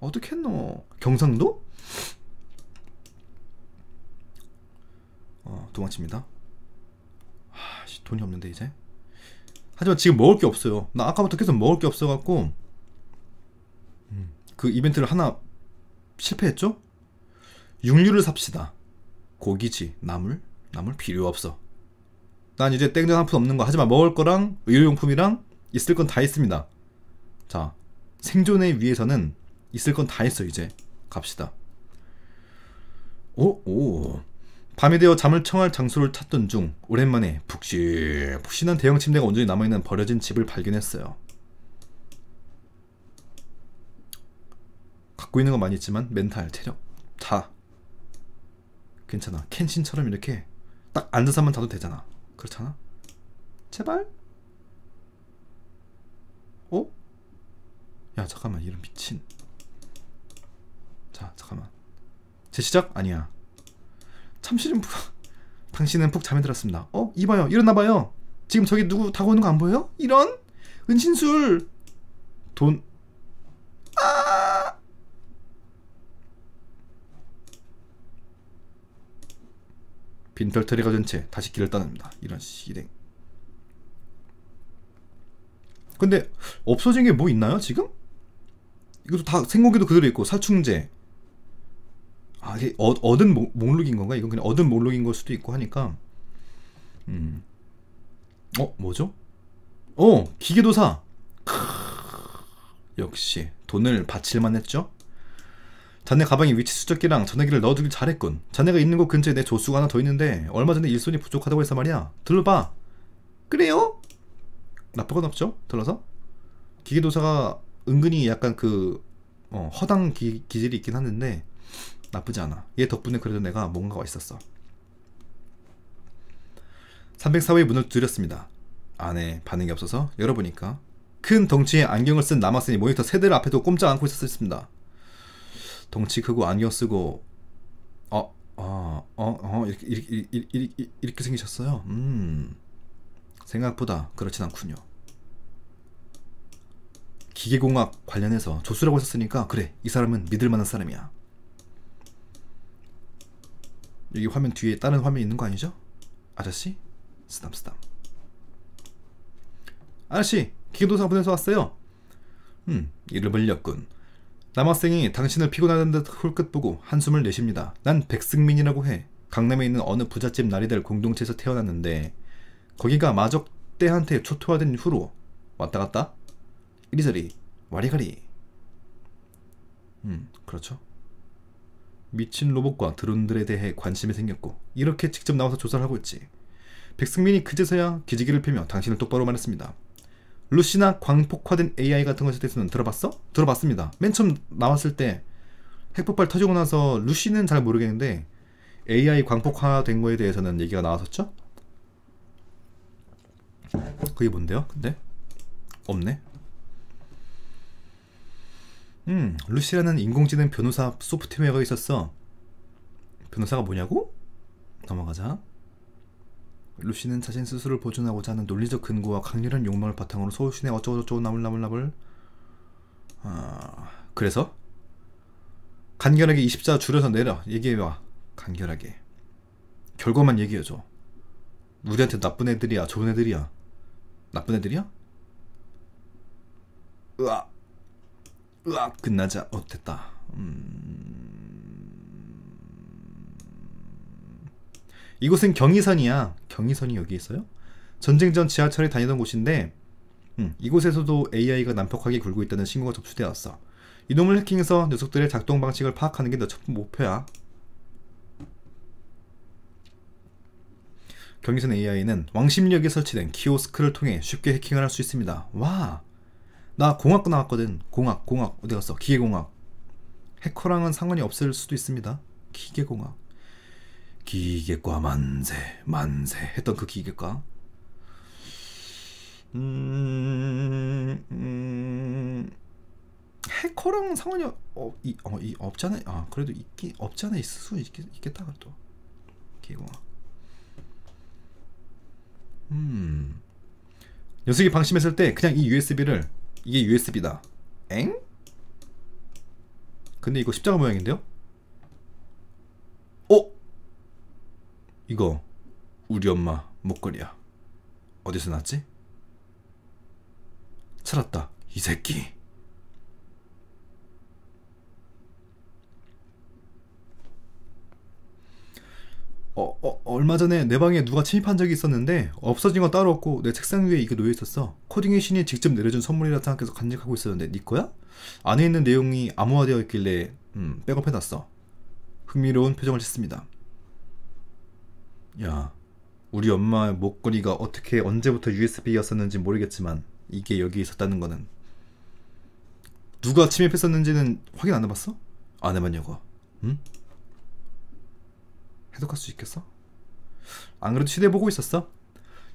어떻게 했노 경상도 어, 도망칩니다. 아씨 돈이 없는데 이제. 하지만 지금 먹을 게 없어요. 나 아까부터 계속 먹을 게 없어갖고 음, 그 이벤트를 하나 실패했죠? 육류를 삽시다. 고기지, 나물, 나물 필요 없어. 난 이제 땡전 한 푼 없는 거 하지만 먹을 거랑 의료용품이랑 있을 건 다 있습니다. 자, 생존에 위해서는 있을 건 다 있어 이제 갑시다. 어? 오, 오. 밤이 되어 잠을 청할 장소를 찾던 중 오랜만에 푹신푹신한 대형 침대가 온전히 남아있는 버려진 집을 발견했어요. 갖고 있는 건 많이 있지만 멘탈, 체력 다 괜찮아. 켄신처럼 이렇게 딱 앉아서만 자도 되잖아. 그렇잖아? 제발? 어? 야 잠깐만 이런 미친 자 잠깐만 제시작 아니야 참실은 푹 당신은 푹 잠에 들었습니다. 어? 이봐요. 일어나봐요. 지금 저기 누구 타고 오는 거 안 보여요? 이런? 은신술! 돈. 아! 빈털터리가 전체 다시 길을 떠납니다. 이런 시댕. 근데 없어진 게 뭐 있나요 지금? 이것도 다 생고기도 그대로 있고 살충제 아, 이게 어, 얻은 목, 록인 건가? 이건 그냥 얻은 목록인 걸 수도 있고 하니까. 음. 어, 뭐죠? 어, 기계도사. 크... 역시 돈을 바칠만 했죠. 자네 가방에 위치 수적기랑 전화기를 넣어두길 잘했군. 자네가 있는 곳 근처에 내 조수가 하나 더 있는데 얼마 전에 일손이 부족하다고 해서 말이야. 들러봐. 그래요? 나쁘건 없죠. 들러서 기계도사가 은근히 약간 그 어, 허당 기, 기질이 있긴 하는데 나쁘지 않아. 얘 덕분에 그래도 내가 뭔가가 있었어. 3 0 4호의 문을 두드렸습니다. 안에 반응이 없어서 열어보니까 큰 덩치에 안경을 쓴 남학생이 모니터 세대를 앞에도 꼼짝 않고 있었습니다. 덩치 크고 안경 쓰고 어, 어, 어, 어 이렇게, 이렇게, 이렇게, 이렇게 생기셨어요. 음, 생각보다 그렇진 않군요. 기계공학 관련해서 조수라고 했었으니까 그래 이 사람은 믿을 만한 사람이야. 여기 화면 뒤에 다른 화면 있는 거 아니죠? 아저씨? 쓰담 쓰담 아저씨! 기계도사 보내서 왔어요 음 이를 벌렸군 남학생이 당신을 피곤하는듯 훌끗 보고 한숨을 내쉽니다 난 백승민이라고 해 강남에 있는 어느 부잣집 나리들 공동체에서 태어났는데 거기가 마적 때한테 초토화된 후로 왔다 갔다 이리저리 와리가리 음 그렇죠 미친 로봇과 드론들에 대해 관심이 생겼고 이렇게 직접 나와서 조사를 하고 있지. 백승민이 그제서야 기지개를 펴며 당신을 똑바로 말했습니다. 루시나 광폭화된 AI 같은 것에 대해서는 들어봤어? 들어봤습니다. 맨 처음 나왔을 때 핵폭발 터지고 나서 루시는 잘 모르겠는데 AI 광폭화된 거에 대해서는 얘기가 나왔었죠? 그게 뭔데요? 근데? 없네? 음, 루시라는 인공지능 변호사 소프트웨어가 있었어. 변호사가 뭐냐고? 넘어가자. 루시는 자신 스스로를 보존하고자 하는 논리적 근거와 강렬한 욕망을 바탕으로 서울시내 어쩌고저쩌고 나물나물나물 아, 그래서? 간결하게 20자 줄여서 내려 얘기해봐 간결하게 결과만 얘기해줘 우리한테 나쁜 애들이야 좋은 애들이야 나쁜 애들이야? 으아 으악 끝나자 어땠다. 음... 이곳은 경의선이야. 경의선이 여기 있어요? 전쟁 전지하철에 다니던 곳인데 음, 이곳에서도 AI가 난폭하게 굴고 있다는 신고가 접수되었어. 이놈을 해킹해서 녀석들의 작동 방식을 파악하는 게너첫 목표야. 경의선 AI는 왕십리역에 설치된 키오스크를 통해 쉽게 해킹을 할 수 있습니다. 와! 나 공학 나왔거든. 공학, 공학. 어디 갔어? 기계공학. 해커랑은 상관이 없을 수도 있습니다. 기계공학. 기계과 만세, 만세 했던 그 기계과. 음, 음, 해커랑 상관이 없, 어, 이, 어, 이없잖아 아, 그래도 있긴 없잖아 있을 수 있, 있겠다 그래도. 기계공학. 음. 녀석이 방심했을 때 그냥 이 USB를 이게 USB다. 엥? 근데 이거 십자가 모양인데요? 어? 이거 우리 엄마 목걸이야. 어디서 났지? 찾았다. 이 새끼. 어, 어, 얼마 전에 내 방에 누가 침입한 적이 있었는데 없어진 건 따로 없고 내 책상 위에 이게 놓여 있었어. 코딩의 신이 직접 내려준 선물이라 생각해서 간직하고 있었는데 네 거야? 안에 있는 내용이 암호화되어 있길래 음, 백업해놨어. 흥미로운 표정을 짓습니다. 야, 우리 엄마의 목걸이가 어떻게 언제부터 USB였었는지 모르겠지만 이게 여기 있었다는 거는 누가 침입했었는지는 확인 안 해봤어? 안 해봤냐고. 응? 해독할 수 있겠어? 안 그래도 시대 보고 있었어.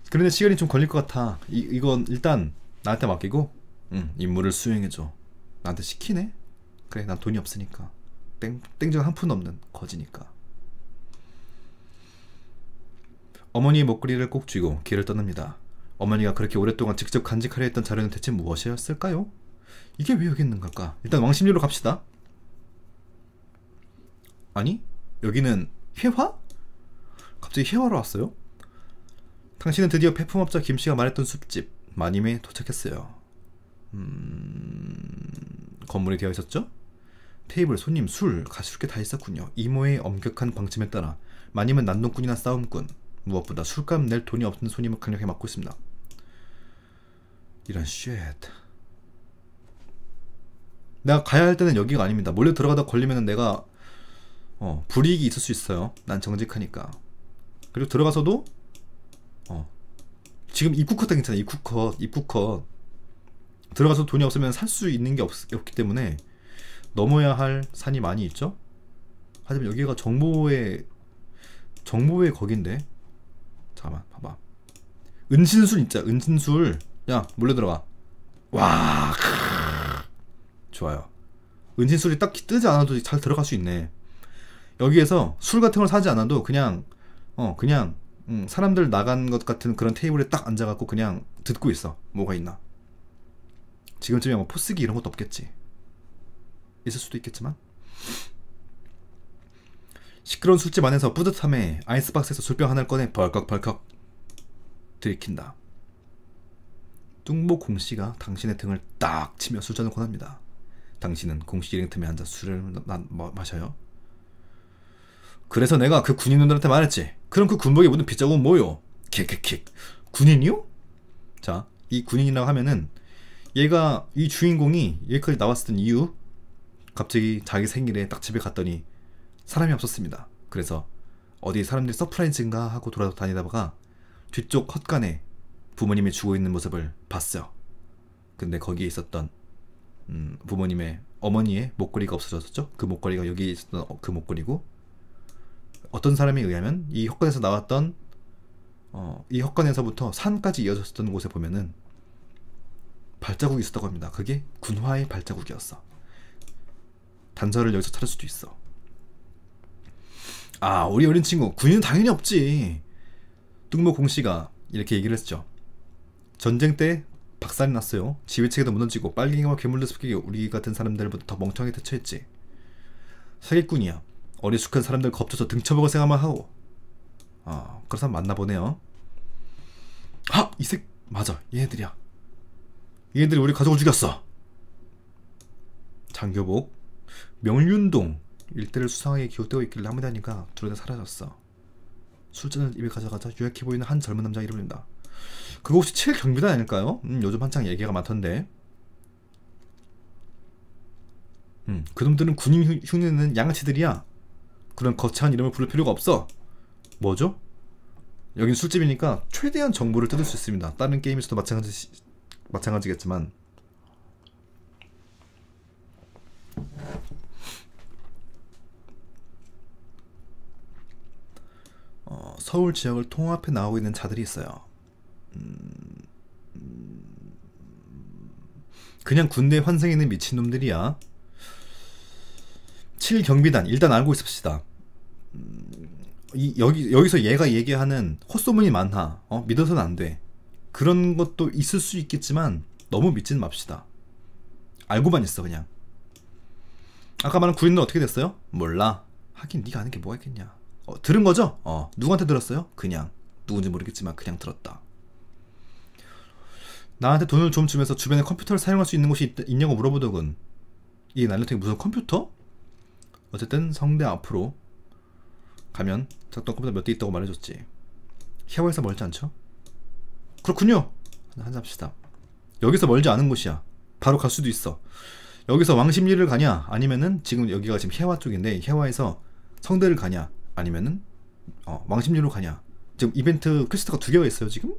그런데 시간이 좀 걸릴 것 같아. 이, 이건 일단 나한테 맡기고 응, 임무를 수행해줘. 나한테 시키네? 그래, 난 돈이 없으니까. 땡, 땡전 한 푼 없는 거지니까. 어머니의 목걸이를 꼭 쥐고 길을 떠납니다. 어머니가 그렇게 오랫동안 직접 간직하려 했던 자료는 대체 무엇이었을까요? 이게 왜 여기 있는 걸까? 일단 왕십리로 갑시다. 아니? 여기는 회화? 갑자기 희화로 왔어요? 당신은 드디어 폐품업자 김씨가 말했던 숲집 마님에 도착했어요. 음... 건물이 되어 있었죠? 테이블, 손님, 술, 가스울게다 있었군요. 이모의 엄격한 방침에 따라 마님은 난동꾼이나 싸움꾼, 무엇보다 술값 낼 돈이 없는 손님을 강력히 막고 있습니다. 이런 쉣. 내가 가야 할 때는 여기가 아닙니다. 몰래 들어가다 걸리면 내가 어, 불이익이 있을 수 있어요. 난 정직하니까. 그리고 들어가서도 어 지금 입구컷 괜찮아 입구컷입구컷 들어가서 돈이 없으면 살 수 있는 게 없, 없기 때문에 넘어야 할 산이 많이 있죠 하지만 여기가 정보의 정보의 거긴데 잠깐만 봐봐 은신술 있자 은신술 야 몰려 들어가 와 크으. 좋아요 은신술이 딱히 뜨지 않아도 잘 들어갈 수 있네 여기에서 술 같은 걸 사지 않아도 그냥 어 그냥 음, 사람들 나간 것 같은 그런 테이블에 딱 앉아갖고 그냥 듣고 있어 뭐가 있나 지금쯤에뭐 포스기 이런 것도 없겠지 있을 수도 있겠지만 시끄러운 술집 안에서 뿌듯함에 아이스박스에서 술병 하나를 꺼내 벌컥벌컥 들이킨다 뚱보 공씨가 당신의 등을 딱 치며 술잔을 권합니다 당신은 공씨 일행 틈에 앉아 술을 마, 마셔요 그래서 내가 그 군인분들한테 말했지. 그럼 그 군복에 묻은 빗자국은 뭐요? 킥킥킥. 군인이요? 자, 이 군인이라고 하면은 얘가 이 주인공이 여기까지 나왔던 었 이유 갑자기 자기 생일에 딱 집에 갔더니 사람이 없었습니다. 그래서 어디 사람들이 서프라이즈인가 하고 돌아다니다가 뒤쪽 헛간에 부모님이 죽어 있는 모습을 봤어요. 근데 거기에 있었던 음, 부모님의 어머니의 목걸이가 없어졌었죠. 그 목걸이가 여기 있었던 어, 그 목걸이고 어떤 사람에 의하면 이 헛간에서 나왔던 어, 이 헛간에서부터 산까지 이어졌던 곳에 보면은 발자국이 있었다고 합니다. 그게 군화의 발자국이었어. 단서를 여기서 찾을 수도 있어. 아, 우리 어린 친구, 군인은 당연히 없지. 뚱모 공씨가 이렇게 얘기를 했죠. 전쟁 때 박살이 났어요. 지휘체계도 무너지고 빨갱이와 괴물들 속이 우리 같은 사람들보다 더 멍청하게 대처했지. 사기꾼이야. 어리숙한 사람들 겁줘서 등쳐먹을 생각만 하고 아 그런 사람 만나 보네요 하! 이색 맞아 얘네들이야 얘네들이 우리 가족을 죽였어 장교복 명륜동 일대를 수상하게 기웃대고 있길래 하무다니까 둘 다 사라졌어 술잔을 입에 가져가자 유약해 보이는 한 젊은 남자 이름입니다 그거 혹시 7경비단 아닐까요? 음, 요즘 한창 얘기가 많던데 음, 그놈들은 군인 흉내는 양아치들이야 그런 거창한 이름을 부를 필요가 없어. 뭐죠? 여긴 술집이니까 최대한 정보를 뜯을 수 있습니다. 다른 게임에서도 마찬가지 마찬가지겠지만 어, 서울 지역을 통합해 나오고 있는 자들이 있어요. 음, 음, 음. 그냥 군대 환생에는 미친놈들이야. 7경비단 일단 알고 있읍시다. 이, 여기 여기서 얘가 얘기하는 헛소문이 많아. 어? 믿어서는 안 돼. 그런 것도 있을 수 있겠지만 너무 믿지는 맙시다. 알고만 있어 그냥. 아까 말한 구인은 어떻게 됐어요? 몰라. 하긴 네가 아는 게 뭐가 있겠냐. 어, 들은 거죠? 어. 누구한테 들었어요? 그냥 누군지 모르겠지만 그냥 들었다. 나한테 돈을 좀 주면서 주변에 컴퓨터를 사용할 수 있는 곳이 있, 냐고 물어보더군. 이 날려탱이 무슨 컴퓨터? 어쨌든 성대 앞으로 가면 작동 컴퓨터 몇 대 있다고 말해줬지. 샤워에서 멀지 않죠? 그렇군요. 한잡시다. 여기서 멀지 않은 곳이야. 바로 갈 수도 있어. 여기서 왕십리를 가냐? 아니면은 지금 여기가 지금 해와 쪽인데 해화에서 성대를 가냐? 아니면은 어, 왕십리로 가냐? 지금 이벤트 퀘스트가 두 개가 있어요 지금?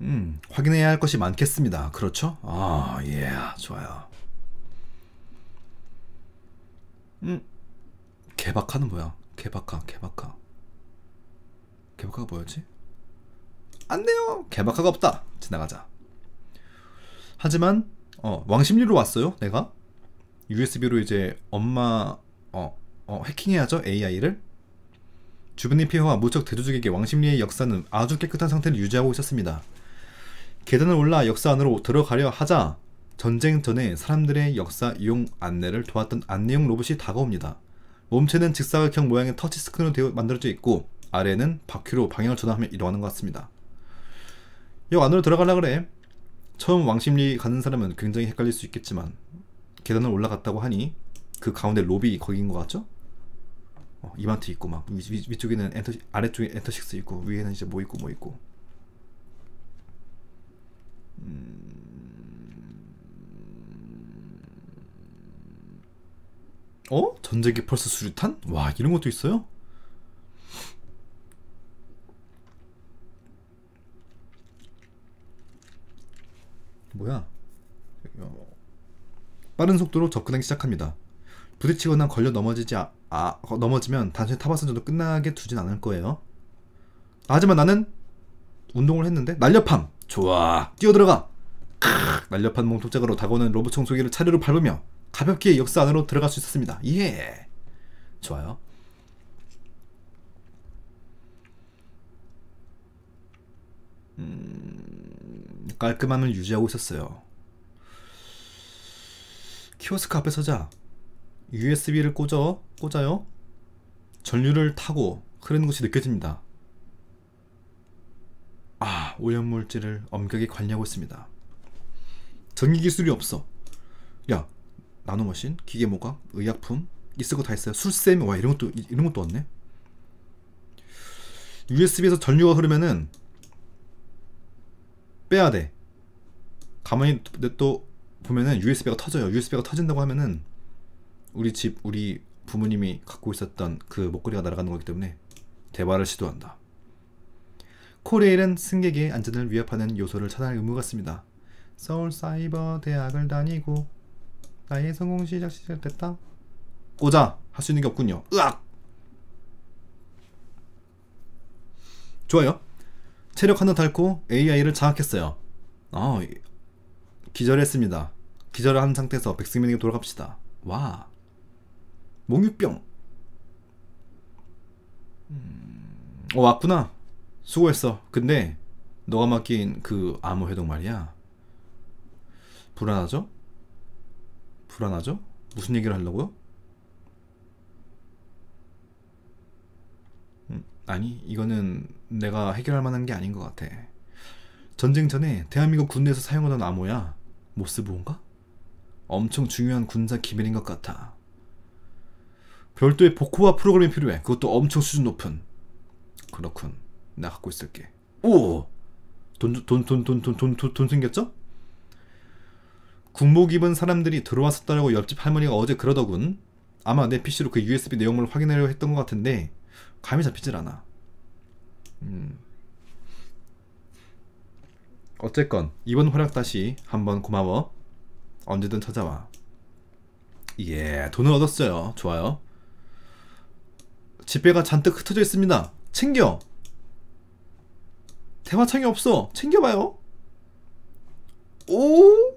음 확인해야 할 것이 많겠습니다. 그렇죠? 아 예, 좋아요. 음 개박하는 뭐야 개박하 개박하 개박하가 뭐였지? 안돼요 개박하가 없다 지나가자 하지만 어 왕십리로 왔어요 내가 USB로 이제 엄마 어, 어 해킹해야죠 AI를 주변의 피해와 무척 대조적에게 왕십리의 역사는 아주 깨끗한 상태를 유지하고 있었습니다 계단을 올라 역사 안으로 들어가려 하자 전쟁 전에 사람들의 역사 이용 안내를 도왔던 안내용 로봇이 다가옵니다. 몸체는 직사각형 모양의 터치스크린으로 되어 만들어져 있고 아래는 바퀴로 방향을 전환하며 이동하는 것 같습니다. 역 안으로 들어가려 그래. 처음 왕십리 가는 사람은 굉장히 헷갈릴 수 있겠지만 계단을 올라갔다고 하니 그 가운데 로비 거기인 것 같죠? 어, 이마트 있고 막 위, 위 쪽에는 엔터 아래쪽에 엔터식스 있고 위에는 이제 뭐 있고 뭐 있고 음... 어? 전자기 펄스 수류탄? 와 이런 것도 있어요? 뭐야? 어. 빠른 속도로 접근하기 시작합니다. 부딪히거나 걸려 넘어지지 아, 아 넘어지면 단순히 타바선전도 끝나게 두진 않을 거예요. 하지만 나는 운동을 했는데 날렵함 좋아 뛰어들어가 크 날렵한 몸통짝으로 다가오는 로봇 청소기를 차례로 밟으며 가볍게 역사 안으로 들어갈 수 있었습니다. 예. 좋아요. 음, 깔끔함을 유지하고 있었어요. 키오스크 앞에 서자 USB를 꽂아 꽂아요. 전류를 타고 흐르는 것이 느껴집니다. 아, 오염물질을 엄격히 관리하고 있습니다. 전기 기술이 없어. 나노머신, 기계모각, 의약품 있을 거다 있어요. 술쌤 와 이런 것도 이런 것도 왔네. USB에서 전류가 흐르면은 빼야 돼. 가만히 또 보면은 USB가 터져요. USB가 터진다고 하면은 우리 집 우리 부모님이 갖고 있었던 그 목걸이가 날아가는 거기 때문에 대발을 시도한다. 코레일은 승객의 안전을 위협하는 요소를 차단할 의무가 있습니다. 서울 사이버 대학을 다니고 나의 성공 시작 시작됐다 꽂아 할 수 있는 게 없군요 으악 좋아요 체력 하나 닳고 AI를 장악했어요 아 기절했습니다 기절을 한 상태에서 백승민에게 돌아갑시다 와 몽유병 음... 어 왔구나 수고했어 근데 너가 맡긴 그 암호 회동 말이야 불안하죠? 불안하죠? 무슨 얘기를 하려고요? 음, 아니, 이거는 내가 해결할 만한 게 아닌 것 같아. 전쟁 전에 대한민국 군대에서 사용하던 암호야. 모스보인가? 엄청 중요한 군사 기밀인 것 같아. 별도의 복호화 프로그램이 필요해. 그것도 엄청 수준 높은. 그렇군. 나 갖고 있을게. 오! 돈, 돈, 돈, 돈, 돈, 돈, 돈, 돈 생겼죠? 군복 입은 사람들이 들어왔었다라고 옆집 할머니가 어제 그러더군. 아마 내 PC로 그 USB 내용물 을 확인하려고 했던 것 같은데 감이 잡히질 않아. 음. 어쨌건 이번 활약 다시 한번 고마워. 언제든 찾아와. 예, 돈을 얻었어요. 좋아요. 집배가 잔뜩 흩어져 있습니다. 챙겨. 대화창이 없어. 챙겨봐요. 오.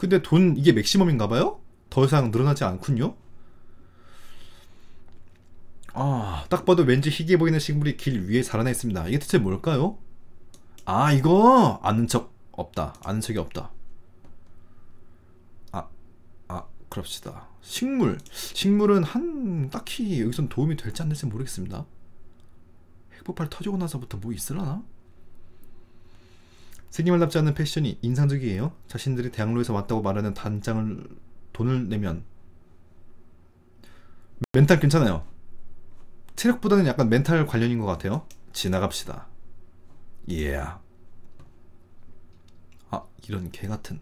근데 돈 이게 맥시멈인가 봐요? 더 이상 늘어나지 않군요. 아, 딱 봐도 왠지 희귀해 보이는 식물이 길 위에 자라나 있습니다. 이게 대체 뭘까요? 아, 이거 아는 척 없다. 아는 척이 없다. 아, 아, 그럽시다. 식물, 식물은 한 딱히 여기선 도움이 될지 안 될지 모르겠습니다. 핵폭발 터지고 나서부터 뭐 있으려나? 스님을 납지 않는 패션이 인상적이에요. 자신들이 대학로에서 왔다고 말하는 단장을 돈을 내면 멘탈 괜찮아요. 체력보다는 약간 멘탈 관련인 것 같아요. 지나갑시다. 예. Yeah. 아 이런 개 같은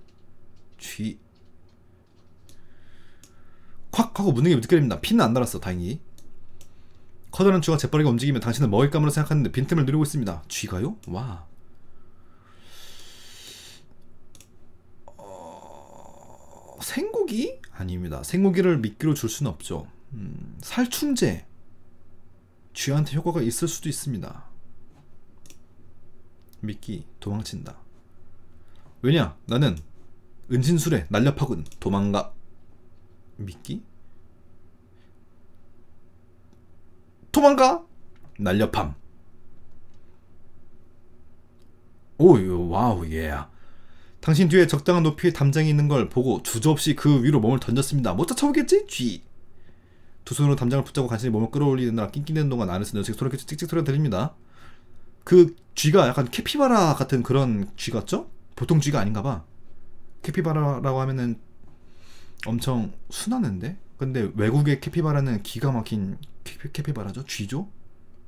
쥐. 콱 하고 무능이 느껴집니다. 피는 안 달았어 다행히. 커다란 쥐가 재빠르게 움직이면 당신은 먹잇감으로 생각하는데 빈틈을 누리고 있습니다. 쥐가요? 와. 생고기? 아닙니다. 생고기를 미끼로 줄 수는 없죠. 음, 살충제. 쥐한테 효과가 있을 수도 있습니다. 미끼 도망친다. 왜냐? 나는 은신술에 날렵하군. 도망가. 미끼? 도망가! 날렵함. 오, 와우, 예. Yeah. 당신 뒤에 적당한 높이의 담장이 있는 걸 보고 주저없이 그 위로 몸을 던졌습니다. 못 쫓아오겠지? 쥐. 두 손으로 담장을 붙잡고 간신히 몸을 끌어올리는날 낑낑대는 동안 안에서 연식 소리가 찍찍 소리가 들립니다. 그 쥐가 약간 캐피바라 같은 그런 쥐 같죠? 보통 쥐가 아닌가 봐. 캐피바라라고 하면은 엄청 순하는데? 근데 외국의 캐피바라는 기가 막힌 캐피, 캐피바라죠? 쥐죠?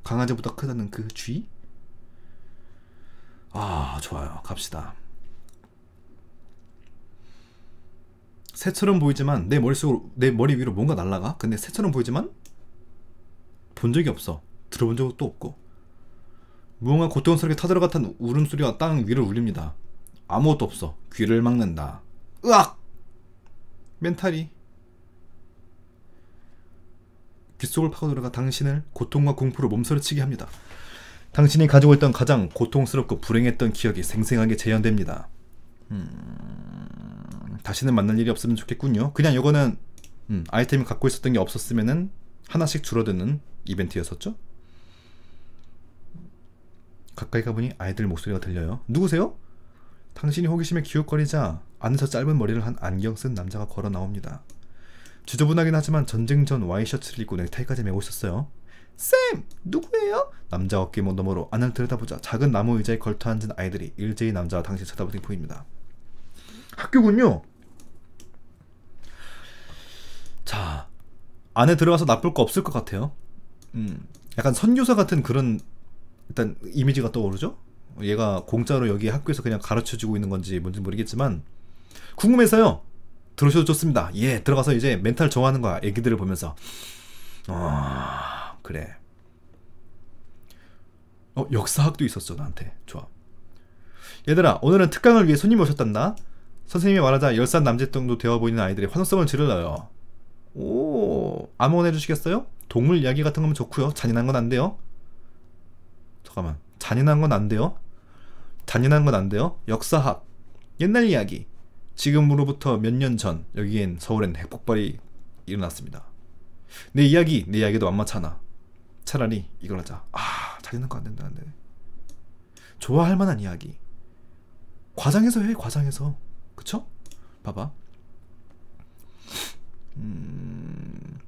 강아지보다 크다는 그 쥐? 아, 좋아요. 갑시다. 새처럼 보이지만 내 머릿속으로 내 머리 위로 뭔가 날라가 근데 새처럼 보이지만 본 적이 없어 들어본 적도 없고 무언가 고통스럽게 타들어 갔던 울음소리가 땅 위를 울립니다 아무것도 없어 귀를 막는다 으악 멘탈이 귓속을 파고들어가 당신을 고통과 공포로 몸서리치게 합니다 당신이 가지고 있던 가장 고통스럽고 불행했던 기억이 생생하게 재현됩니다 음... 다시는 만날 일이 없으면 좋겠군요. 그냥 이거는 음, 아이템이 갖고 있었던 게 없었으면은 하나씩 줄어드는 이벤트였었죠. 가까이 가보니 아이들 목소리가 들려요. 누구세요? 당신이 호기심에 기웃거리자 안에서 짧은 머리를 한 안경 쓴 남자가 걸어 나옵니다. 지저분하긴 하지만 전쟁 전 와이셔츠를 입고 넥타이까지 메고 있었어요. 쌤! 누구예요? 남자 어깨 뭐 너머로 안을 들여다보자 작은 나무 의자에 걸터 앉은 아이들이 일제히 남자와 당신을 쳐다보는 보입니다. 학교군요. 안에 들어가서 나쁠 거 없을 것 같아요. 음, 약간 선교사 같은 그런 일단 이미지가 떠오르죠. 얘가 공짜로 여기 학교에서 그냥 가르쳐주고 있는 건지 뭔지 모르겠지만 궁금해서요. 들어오셔도 좋습니다. 예, 들어가서 이제 멘탈 정하는 거야. 애기들을 보면서 아 그래. 어 역사학도 있었어 나한테 좋아. 얘들아 오늘은 특강을 위해 손님 오셨단다. 선생님이 말하자 열산 남짓 동도 되어 보이는 아이들이 환호성을 지르러요. 오, 아무 거나 해주시겠어요? 동물 이야기 같은 거면 좋고요. 잔인한 건 안 돼요. 잠깐만, 잔인한 건 안 돼요. 잔인한 건 안 돼요. 역사학, 옛날 이야기. 지금으로부터 몇 년전 여기엔 서울엔 핵폭발이 일어났습니다. 내 이야기, 내 이야기도 만만찮아. 차라리 이걸 하자. 아, 잔인한 거안 된다는데. 좋아할 만한 이야기. 과장해서 해, 과장해서. 그쵸? 봐봐. 음...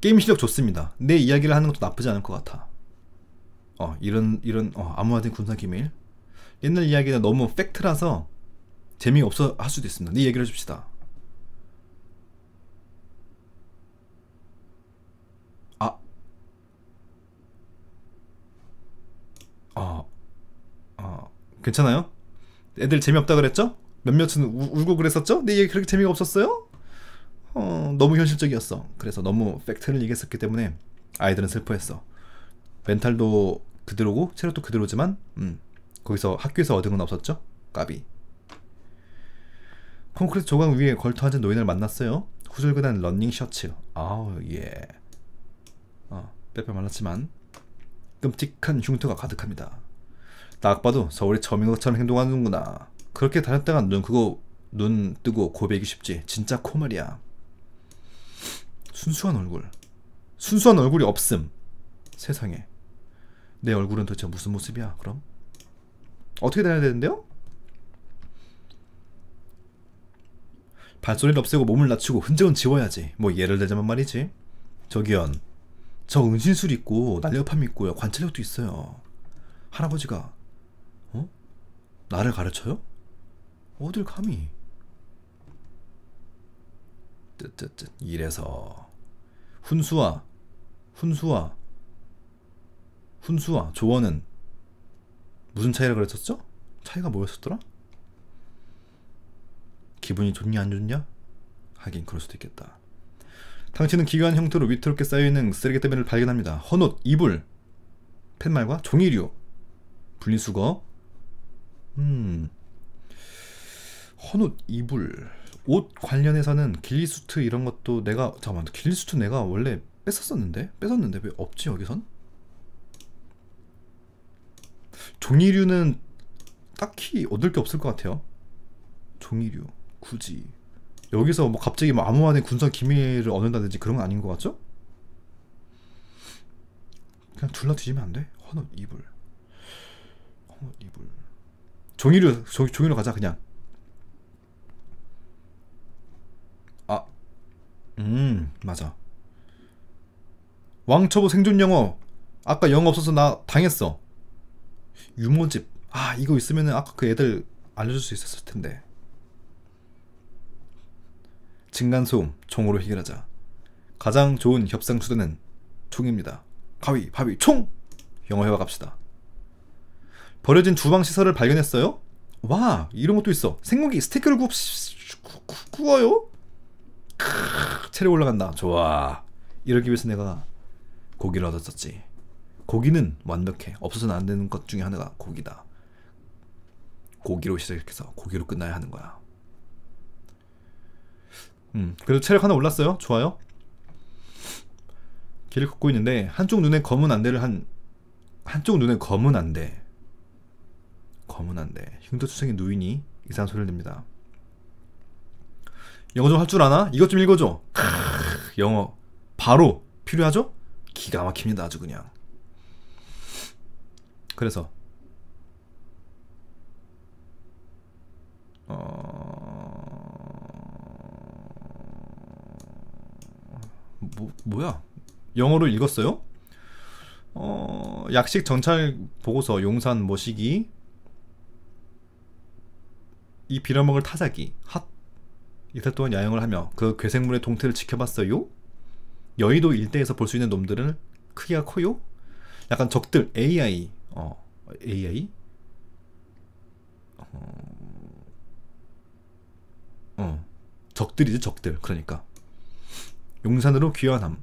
게임 실력 좋습니다. 내 이야기를 하는 것도 나쁘지 않을 것 같아. 어, 이런, 이런, 어, 아무한테 군사 기밀. 옛날 이야기는 너무 팩트라서 재미 없어 할 수도 있습니다. 네 얘기를 해줍시다. 아. 아. 아. 괜찮아요? 애들 재미없다 그랬죠? 몇몇은 우, 울고 그랬었죠? 네 얘기 그렇게 재미가 없었어요? 어, 너무 현실적이었어. 그래서 너무 팩트를 얘기했었기 때문에 아이들은 슬퍼했어. 멘탈도 그대로고 체력도 그대로지만 음, 거기서 학교에서 얻은 건 없었죠. 까비. 콘크리트 조각 위에 걸터앉은 노인을 만났어요. 후줄근한 런닝 셔츠. 아우 예. 어, 빼빼 말랐지만 끔찍한 흉터가 가득합니다. 딱 봐도 서울의 저인 것처럼 행동하는구나. 그렇게 다녔다가 눈 그거 눈 뜨고 고백이 쉽지. 진짜 코말이야. 순수한 얼굴 순수한 얼굴이 없음 세상에 내 얼굴은 도대체 무슨 모습이야 그럼 어떻게 다녀야 되는데요? 발소리를 없애고 몸을 낮추고 흔적은 지워야지 뭐 예를 들자면 말이지 저기연 저 은신술 있고 날렵함 있고요 관찰력도 있어요 할아버지가 어? 나를 가르쳐요? 어딜 감히 뜨뜨뜻 이래서 훈수와 훈수와 훈수와 조언은 무슨 차이라 그랬었죠? 차이가 뭐였었더라? 기분이 좋냐 안 좋냐? 하긴 그럴 수도 있겠다. 당신은 기괴한 형태로 위태롭게 쌓여있는 쓰레기 때문에 발견합니다. 헌옷, 이불, 팻말과 종이류, 분리수거. 음, 헌옷, 이불. 옷 관련해서는 길리수트 이런 것도 내가 잠깐만 길리수트 내가 원래 뺐었었는데 뺐었는데 왜 없지 여기선? 종이류는 딱히 얻을 게 없을 것 같아요. 종이류 굳이 여기서 뭐 갑자기 뭐 암호안의 군사 기밀을 얻는다든지 그런 건 아닌 것 같죠? 그냥 둘러 뒤지면 안 돼? 헌옷 이불 헌옷 이불 종이류 조, 종이류 가자 그냥 음 맞아 왕초보 생존 영어 아까 영어 없어서 나 당했어 유모집 아 이거 있으면은 아까 그 애들 알려줄 수 있었을 텐데 진간소음 총으로 해결하자 가장 좋은 협상 수단은 총입니다 가위 바위 총 영어회화 갑시다 버려진 주방 시설을 발견했어요? 와 이런 것도 있어 생고기 스테이크를 굽... 구... 구... 구워요? 체력 올라간다. 좋아. 이러기 위해서 내가 고기를 얻었었지. 고기는 완벽해. 없어서는 안 되는 것 중에 하나가 고기다. 고기로 시작해서 고기로 끝나야 하는 거야. 음, 그래도 체력 하나 올랐어요. 좋아요. 길을 걷고 있는데 한쪽 눈에 검은 안대를 한 한쪽 눈에 검은 안대 검은 안대 흉터투성이 누인이 이상한 소리를 냅니다. 영어 좀 할 줄 아나? 이것 좀 읽어줘. 크, 영어 바로 필요하죠? 기가 막힙니다 아주 그냥. 그래서 어... 뭐, 뭐야? 영어로 읽었어요? 어, 약식 정찰 보고서 용산 모시기 이 빌어먹을 타자기 핫 이틀 동안 야영을 하며 그 괴생물의 동태를 지켜봤어요? 여의도 일대에서 볼 수 있는 놈들은 크기가 커요? 약간 적들 AI 어 AI 어, 어 적들이지 적들 그러니까 용산으로 귀환함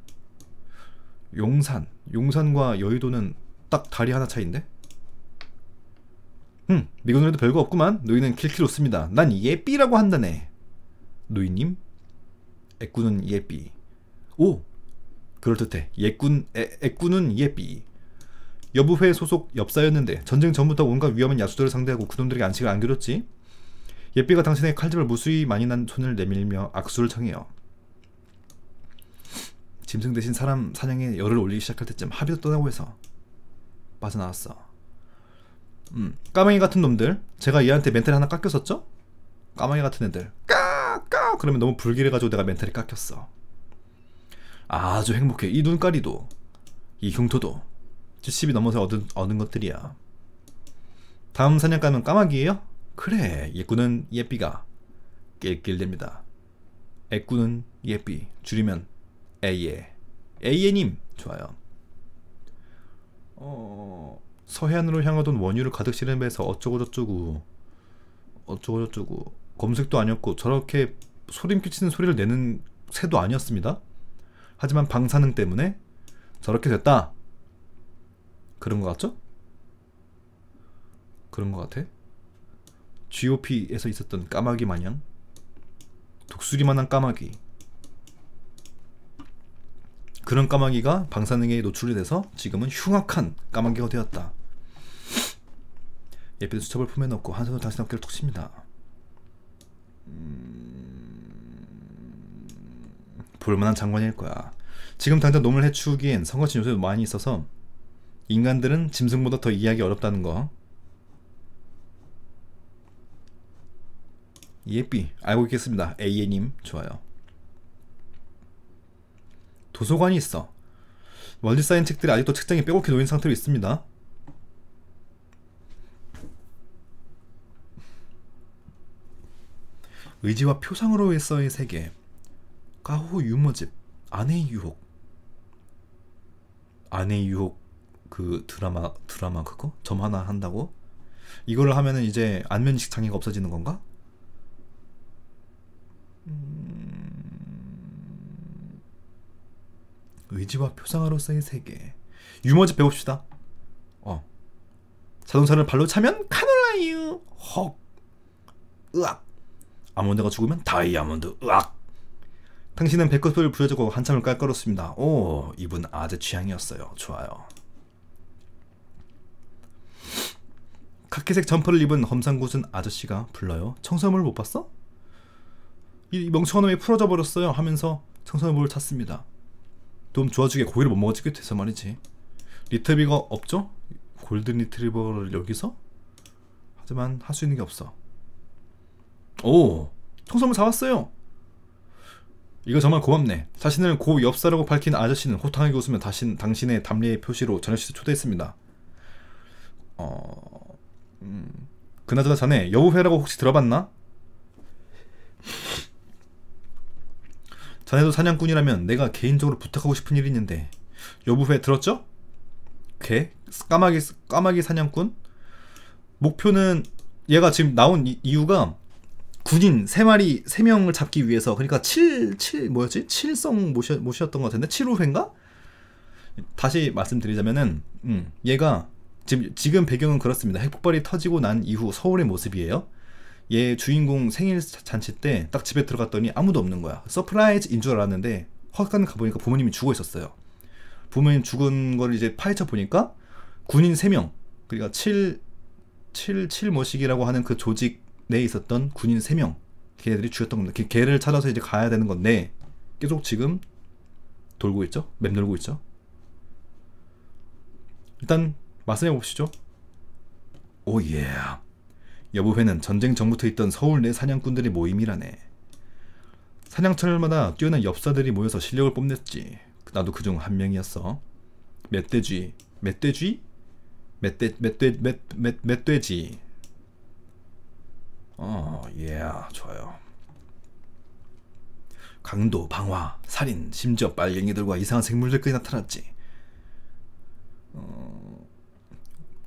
용산 용산과 여의도는 딱 다리 하나 차인데 이음 미군으로도 별거 없구만 너희는 킬킬 웃습니다 난 예삐라고 한다네 노인님 애꾸는 예삐 오 그럴듯해 예꾼 애, 애꾸는 예삐 여부회 소속 엽사였는데 전쟁 전부터 온갖 위험한 야수들을 상대하고 그놈들에게 안식을 안겨줬지 예삐가 당신의 칼집을 무수히 많이 난 손을 내밀며 악수를 청해요 짐승 대신 사람 사냥에 열을 올리기 시작할 때쯤 합의도 떠나고 해서 빠져나왔어 음, 까망이 같은 놈들 제가 얘한테 멘탈 하나 깎였었죠? 까망이 같은 애들 까! 까 그러면 너무 불길해가지고 내가 멘탈이 깎였어 아주 행복해 이 눈가리도 이 흉터도 70이 넘어서 얻은, 얻은 것들이야 다음 사냥감은 까마귀예요? 그래 예꾸는 예삐가 낄낄됩니다 애꾸는 예삐 줄이면 에예 에예님 좋아요 어... 서해안으로 향하던 원유를 가득 실은 배에서 어쩌고저쩌고 어쩌고저쩌고 검색도 아니었고 저렇게 소림 끼치는 소리를 내는 새도 아니었습니다. 하지만 방사능 때문에 저렇게 됐다. 그런 것 같죠? 그런 것 같아. GOP에서 있었던 까마귀 마냥 독수리만한 까마귀 그런 까마귀가 방사능에 노출이 돼서 지금은 흉악한 까마귀가 되었다. 예쁜 수첩을 품에 넣고 한 손으로 당신 어깨를 톡 칩니다. 음, 볼만한 장관일 거야. 지금 당장 놈을 해치우기엔 선거친 요소도 많이 있어서 인간들은 짐승보다 더 이해하기 어렵다는 거. 예삐 알고 있겠습니다. AA님 좋아요. 도서관이 있어. 월드사인 책들이 아직도 책장에 빼곡히 놓인 상태로 있습니다. 의지와 표상으로에서의 세계, 까호 유머집, 아내의 유혹, 아내의 유혹 그 드라마 드라마 그거 점 하나 한다고 이걸 하면은 이제 안면식 장애가 없어지는 건가? 음... 의지와 표상으로서의 세계 유머집 배웁시다. 어 자동차를 발로 차면 카놀라유 헉 으악 아몬드가 죽으면 다이아몬드 으악 당신은 배꼽을 부여주고 한참을 깔깔었습니다 오 이분 아재 취향이었어요 좋아요 카키색 점퍼를 입은 험상궂은 아저씨가 불러요 청소물을 못 봤어? 이멍청한놈이 풀어져 버렸어요 하면서 청소물을 찾습니다 좀 좋아지게 고기를 못 먹었지 끝에서 말이지 리트비가 없죠? 골든 리트리버를 여기서? 하지만 할 수 있는 게 없어 오, 청소문 사왔어요. 이거 정말 고맙네. 자신을 고 엽사라고 밝힌 아저씨는 호탕하게 웃으며 다신, 당신의 담례의 표시로 저녁 식사 초대했습니다. 어, 음, 그나저나 자네 여우회라고 혹시 들어봤나? 자네도 사냥꾼이라면 내가 개인적으로 부탁하고 싶은 일이 있는데 여부회 들었죠? 개? 까마귀 까마귀 사냥꾼? 목표는 얘가 지금 나온 이, 이유가 군인 3마리 3명을 잡기 위해서 그러니까 7, 7 뭐였지? 7성 모셨, 모셨던 것 같은데 7호회인가? 다시 말씀드리자면은 음, 얘가 지금, 지금 배경은 그렇습니다. 핵폭발이 터지고 난 이후 서울의 모습이에요. 얘 주인공 생일 잔치 때 딱 집에 들어갔더니 아무도 없는 거야. 서프라이즈인 줄 알았는데 화학 가보니까 부모님이 죽어 있었어요. 부모님 죽은 걸 이제 파헤쳐 보니까 군인 3명, 그러니까 7, 7, 7모식이라고 하는 그 조직 내에 있었던 군인 3명 걔들이 죽였던 겁니다. 걔, 걔를 찾아서 이제 가야 되는 건데 계속 지금 돌고 있죠? 맴돌고 있죠? 일단 말씀해 봅시죠. 오 예. 여부회는 전쟁 전부터 있던 서울 내 사냥꾼들의 모임이라네. 사냥철마다 뛰어난 엽사들이 모여서 실력을 뽐냈지. 나도 그 중 한 명이었어. 멧돼지, 멧돼지, 멧돼, 멧돼, 멧, 멧, 멧돼지. 어, 예, yeah, 좋아요. 강도, 방화, 살인, 심지어 빨갱이들과 이상한 생물들까지 나타났지. 어,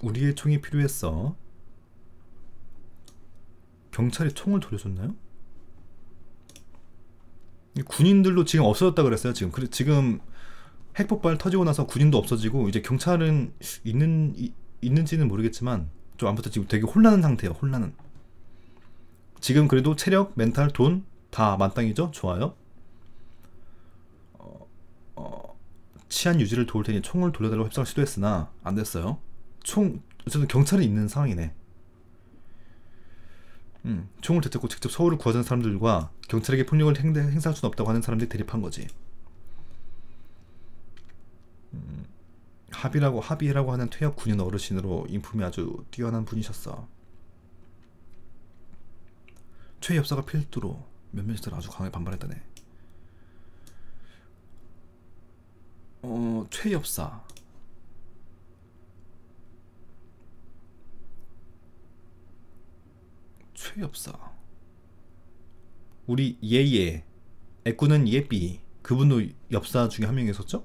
우리의 총이 필요했어. 경찰이 총을 돌려줬나요? 군인들도 지금 없어졌다 그랬어요. 지금 그래, 지금 핵폭발 터지고 나서 군인도 없어지고 이제 경찰은 있는 이, 있는지는 모르겠지만 좀 아무튼 지금 되게 혼란한 상태예요. 혼란은. 지금 그래도 체력, 멘탈, 돈 다 만땅이죠? 좋아요. 어, 어, 치안 유지를 도울 테니 총을 돌려달라고 협상을 시도했으나 안 됐어요. 총 어쨌든 경찰이 있는 상황이네. 음, 총을 되찾고 직접 서울을 구하자는 사람들과 경찰에게 폭력을 행사할 수는 없다고 하는 사람들이 대립한 거지. 음, 합의라고 합의라고 하는 퇴역 군인 어르신으로 인품이 아주 뛰어난 분이셨어. 최엽사가 필두로 몇몇 시들 아주 강하게 반발했다네. 어, 최엽사. 최엽사. 우리 예예. 애꾸는 예삐. 그분도 엽사 중에 한 명이 었었죠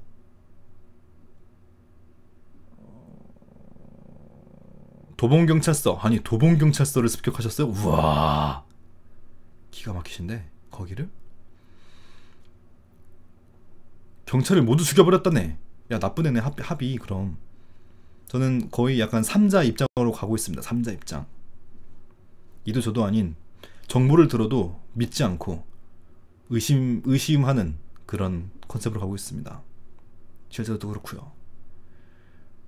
도봉경찰서 아니 도봉경찰서를 습격하셨어요? 우와 기가 막히신데 거기를 경찰을 모두 죽여버렸다네 야 나쁜 애네 합, 합의 그럼 저는 거의 약간 3자 입장으로 가고 있습니다 3자 입장 이도 저도 아닌 정보를 들어도 믿지 않고 의심, 의심하는 그런 컨셉으로 가고 있습니다 실제로도 그렇고요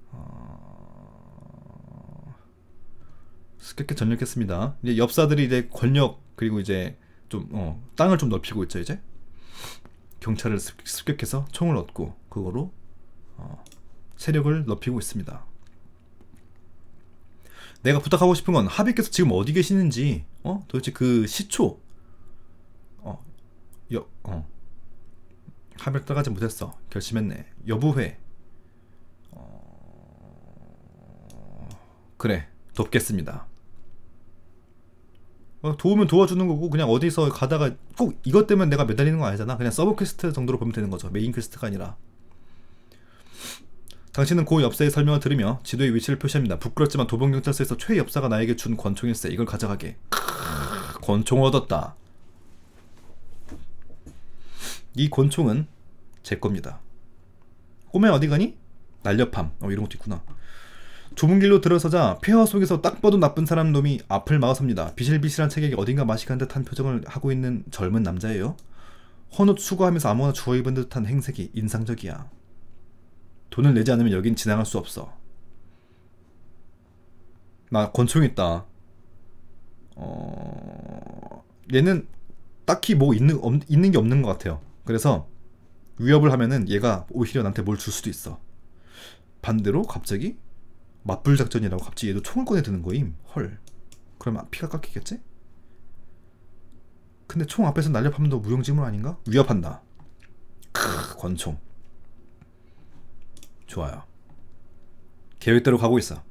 어... 깨끗 전력했습니다. 이제 엽사들이 이제 권력 그리고 이제 좀 어, 땅을 좀 넓히고 있죠 이제 경찰을 습격해서 총을 얻고 그거로 어, 세력을 넓히고 있습니다. 내가 부탁하고 싶은 건 하비께서 지금 어디 계시는지 어 도대체 그 시초 어, 여, 어. 하비를 따가지 못했어 결심했네 여부회 어... 그래 돕겠습니다 어, 도움은 도와주는 거고 그냥 어디서 가다가 꼭 이것 때문에 내가 매달리는 거 아니잖아 그냥 서브 퀘스트 정도로 보면 되는 거죠 메인 퀘스트가 아니라 당신은 고 그 엽사의 설명을 들으며 지도의 위치를 표시합니다 부끄럽지만 도봉경찰서에서 최 엽사가 나에게 준 권총일세 이걸 가져가게 크으, 권총 을 얻었다 이 권총은 제 겁니다 꼬매 어디 가니? 날렵함 어 이런 것도 있구나 좁은 길로 들어서자 폐허 속에서 딱 봐도 나쁜 사람 놈이 앞을 막아섭니다. 비실비실한 책에게 어딘가 마시간 듯한 표정을 하고 있는 젊은 남자예요. 헌옷 수거하면서 아무거나 주워 입은 듯한 행색이 인상적이야. 돈을 내지 않으면 여긴 지나갈 수 없어. 나 권총 있다. 어... 얘는 딱히 뭐 있는 없, 있는 게 없는 것 같아요. 그래서 위협을 하면은 얘가 오히려 나한테 뭘 줄 수도 있어. 반대로 갑자기 맞불 작전이라고 갑자기 얘도 총을 꺼내 드는 거임. 헐. 그러면 피가 깎이겠지? 근데 총 앞에서 날렵하면 너 무용지물 아닌가? 위협한다. 크, 권총. 좋아요. 계획대로 가고 있어.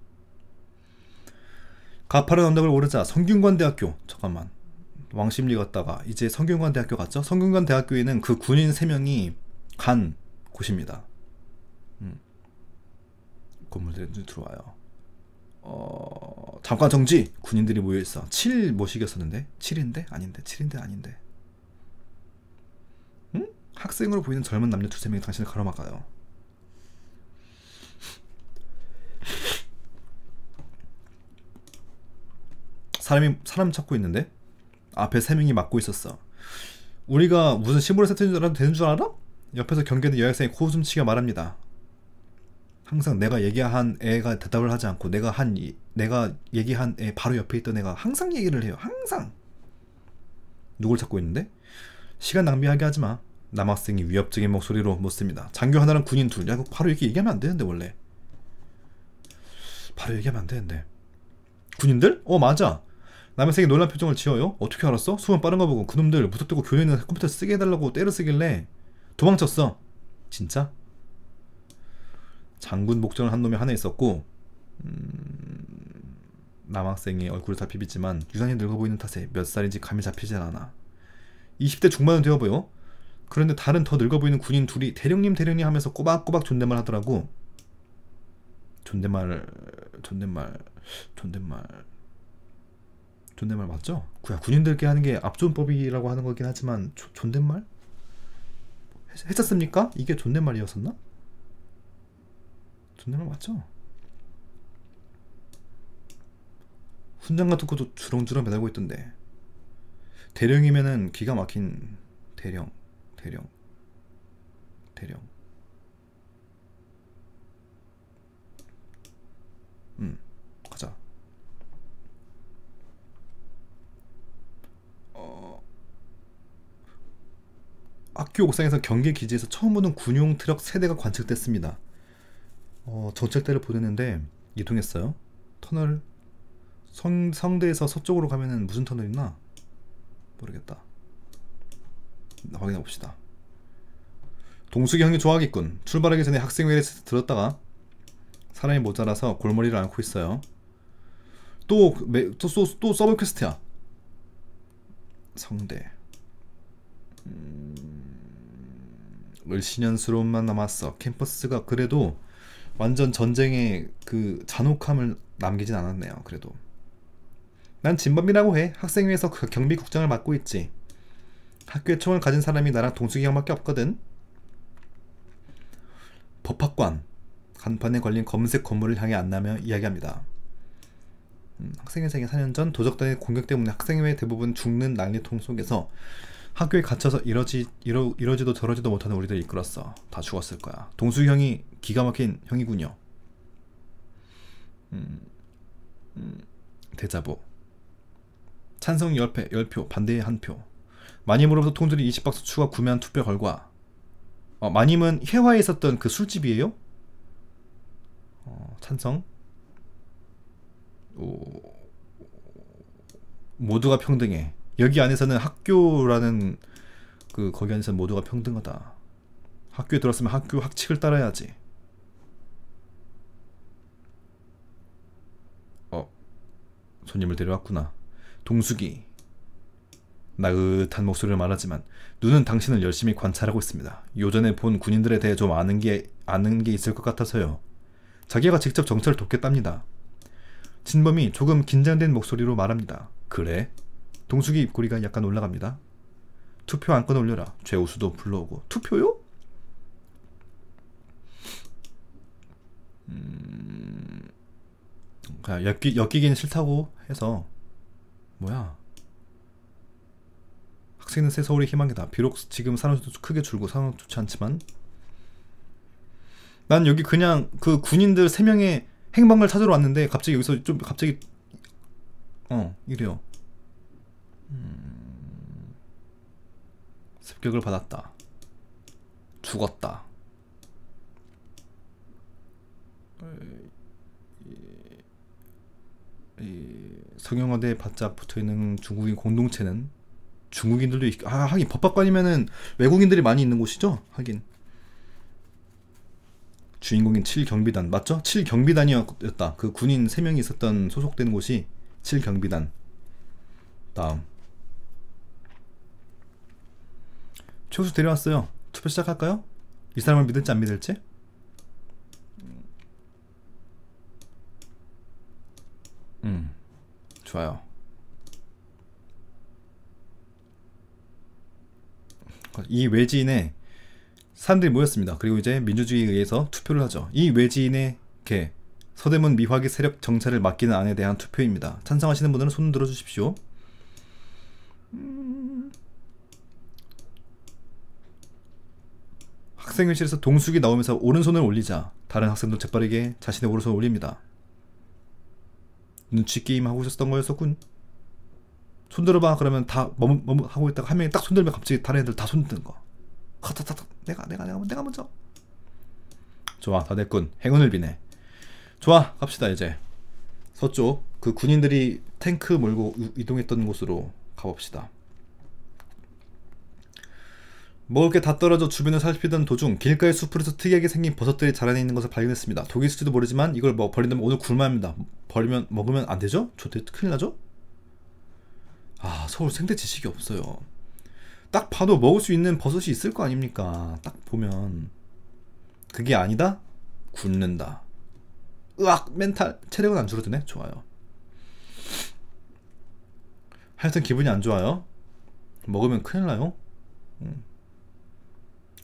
가파른 언덕을 오르자 성균관대학교. 잠깐만. 왕십리 갔다가 이제 성균관대학교 갔죠? 성균관대학교에는 그 군인 3명이 간 곳입니다. 건물들이 들어와요. 어, 잠깐 정지! 군인들이 모여있어. 7 모시겠었는데? 7인데? 아닌데? 7인데? 아닌데? 응? 학생으로 보이는 젊은 남녀 두 세 명이 당신을 가로막아요. 사람이, 사람 찾고 있는데? 앞에 세 명이 막고 있었어. 우리가 무슨 시무를 세트인 줄 알아? 도 되는 줄 알아? 옆에서 경계된 여학생이 코웃음치게 말합니다. 항상 내가 얘기한 애가 대답을 하지 않고 내가 한 내가 얘기한 애 바로 옆에 있던 애가 항상 얘기를 해요. 항상. 누굴 찾고 있는데? 시간 낭비하게 하지 마. 남학생이 위협적인 목소리로 묻습니다. 장교 하나랑 군인 둘. 야, 바로 이렇게 얘기하면 안 되는데 원래. 바로 얘기하면 안 되는데. 군인들? 어 맞아. 남학생이 놀란 표정을 지어요. 어떻게 알았어? 수면 빠른 거 보고 그놈들 무턱대고 교회는 있 컴퓨터 쓰게 해달라고 때려 쓰길래 도망쳤어. 진짜? 장군 복전을 한 놈이 하나 있었고 음, 남학생의 얼굴을 다 비비지만 유난히 늙어 보이는 탓에 몇 살인지 감이 잡히진 않아. 20대 중반은 되어 보여. 그런데 다른 더 늙어 보이는 군인 둘이 대령님 대령님 하면서 꼬박꼬박 존댓말 하더라고. 존댓말 존댓말 존댓말 존댓말 맞죠? 그야 군인들께 하는 게 압존법이라고 하는 거긴 하지만 조, 존댓말 했, 했었습니까? 이게 존댓말이었었나? 존나말 맞죠? 훈장 같은 것도 주렁주렁 매달고 있던데 대령이면은 기가 막힌 대령 대령 대령 음 가자 어 학교 옥상에서 경계 기지에서 처음 보는 군용 트럭 세대가 관측됐습니다 어, 정찰대를 보냈는데 이동했어요. 터널 성, 성대에서 서쪽으로 가면은 무슨 터널 있나? 모르겠다. 확인해 봅시다. 동숙이 형이 좋아하겠군. 출발하기 전에 학생회에서 들었다가 사람이 모자라서 골머리를 앓고 있어요. 또, 매, 또, 또, 또 서브 퀘스트야. 성대. 음... 을신연스러움만 남았어. 캠퍼스가 그래도 완전 전쟁의 그 잔혹함을 남기진 않았네요. 그래도 난 진범이라고 해. 학생회에서 그 경비 국장을 맡고 있지. 학교에 총을 가진 사람이 나랑 동숙이 형밖에 없거든. 법학관 간판에 걸린 검은색 건물을 향해 안나며 이야기합니다. 음, 학생회생이 4년 전 도적단의 공격 때문에 학생회 대부분 죽는 난리통 속에서 학교에 갇혀서 이러지 이러 이러지도 저러지도 못하는 우리들 이끌었어. 다 죽었을 거야. 동수 형이 기가 막힌 형이군요. 음, 음, 대자보. 찬성 10표, 10표, 반대의 1표. 마님으로부터 통조리 20박스 추가 구매한 투표 결과 어, 마님은 회화에 있었던 그 술집이에요? 어, 찬성 오, 모두가 평등해 여기 안에서는 학교라는 그 거기 안에서 모두가 평등하다. 학교에 들었으면 학교 학칙을 따라야지. 어, 손님을 데려왔구나. 동숙이. 나긋한 목소리를 말하지만 눈은 당신을 열심히 관찰하고 있습니다. 요전에 본 군인들에 대해 좀 아는 게 아는 게 있을 것 같아서요. 자기가 직접 정찰을 돕겠답니다. 진범이 조금 긴장된 목소리로 말합니다. 그래? 동숙이 입꼬리가 약간 올라갑니다. 투표 안건 올려라. 최우수도 불러오고. 투표요? 음, 그러니까 엮이, 엮이기는 싫다고 해서, 뭐야. 학생은 새 서울의 희망이다. 비록 지금 산업도 크게 줄고 상황 좋지 않지만, 난 여기 그냥 그 군인들 3명의 행방을 찾으러 왔는데, 갑자기 여기서 좀, 갑자기, 어, 이래요. 음... 습격을 받았다. 죽었다. 이 성형화대에 바짝 붙어있는 중국인 공동체는 중국인들도 있... 아 하긴 법학관이면은 외국인들이 많이 있는 곳이죠 하긴 주인공인 7경비단 맞죠? 7경비단이었다 그 군인 3명이 있었던 소속된 곳이 7경비단 다음 최우수 데려왔어요. 투표 시작할까요? 이 사람을 믿을지 안 믿을지? 음, 좋아요. 이 외지인에 사람들이 모였습니다. 그리고 이제 민주주의에 의해서 투표를 하죠. 이 외지인의 개, 서대문 미화기 세력 정체를 맡기는 안에 대한 투표입니다. 찬성하시는 분들은 손 들어주십시오. 학생회실에서 동숙이 나오면서 오른손을 올리자 다른 학생도 재빠르게 자신의 오른손을 올립니다. 눈치 게임 하고 있었던 거였었군. 손 들어봐 그러면 다 머뭇머뭇 하고 있다가 한 명이 딱 손들면 갑자기 다른 애들 다손든 거. 하다다다 내가 내가 내가 내가 먼저. 좋아 다 됐군 행운을 비네. 좋아 갑시다 이제 서쪽 그 군인들이 탱크 몰고 이동했던 곳으로 가봅시다. 먹을 게 다 떨어져 주변을 살피던 도중 길가의 숲으로서 특이하게 생긴 버섯들이 자라내 있는 것을 발견했습니다. 독일수지도 모르지만 이걸 뭐 버린다면 오늘 굶어합니다. 버리면 먹으면 안 되죠? 저 큰일 나죠? 아 서울 생태 지식이 없어요. 딱 봐도 먹을 수 있는 버섯이 있을 거 아닙니까? 딱 보면 그게 아니다? 굶는다. 으악 멘탈 체력은 안 줄어드네. 좋아요. 하여튼 기분이 안 좋아요. 먹으면 큰일 나요. 음.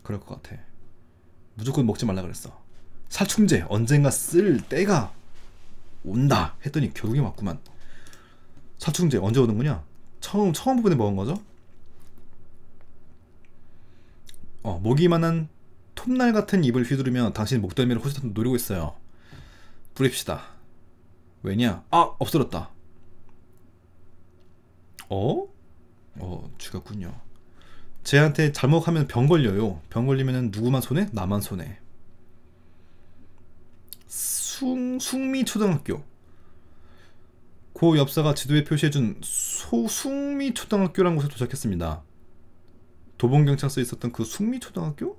그럴 것 같아. 무조건 먹지 말라 그랬어. 살충제 언젠가 쓸 때가 온다 했더니 결국에 맞구만. 살충제 언제 오는 거냐? 처음 처음 부분에 먹은 거죠? 어, 모기만한 톱날 같은 입을 휘두르며 당신 목덜미를 호시탐 노리고 있어요. 뿌립시다. 왜냐? 아! 없어졌다. 어? 어, 죽였군요. 쟤한테 잘못하면 병 걸려요. 병 걸리면 누구만 손해? 나만 손해. 숭, 숭미초등학교 고 엽사가 지도에 표시해준 소숭미초등학교라는 곳에 도착했습니다. 도봉경찰서에 있었던 그 숭미초등학교?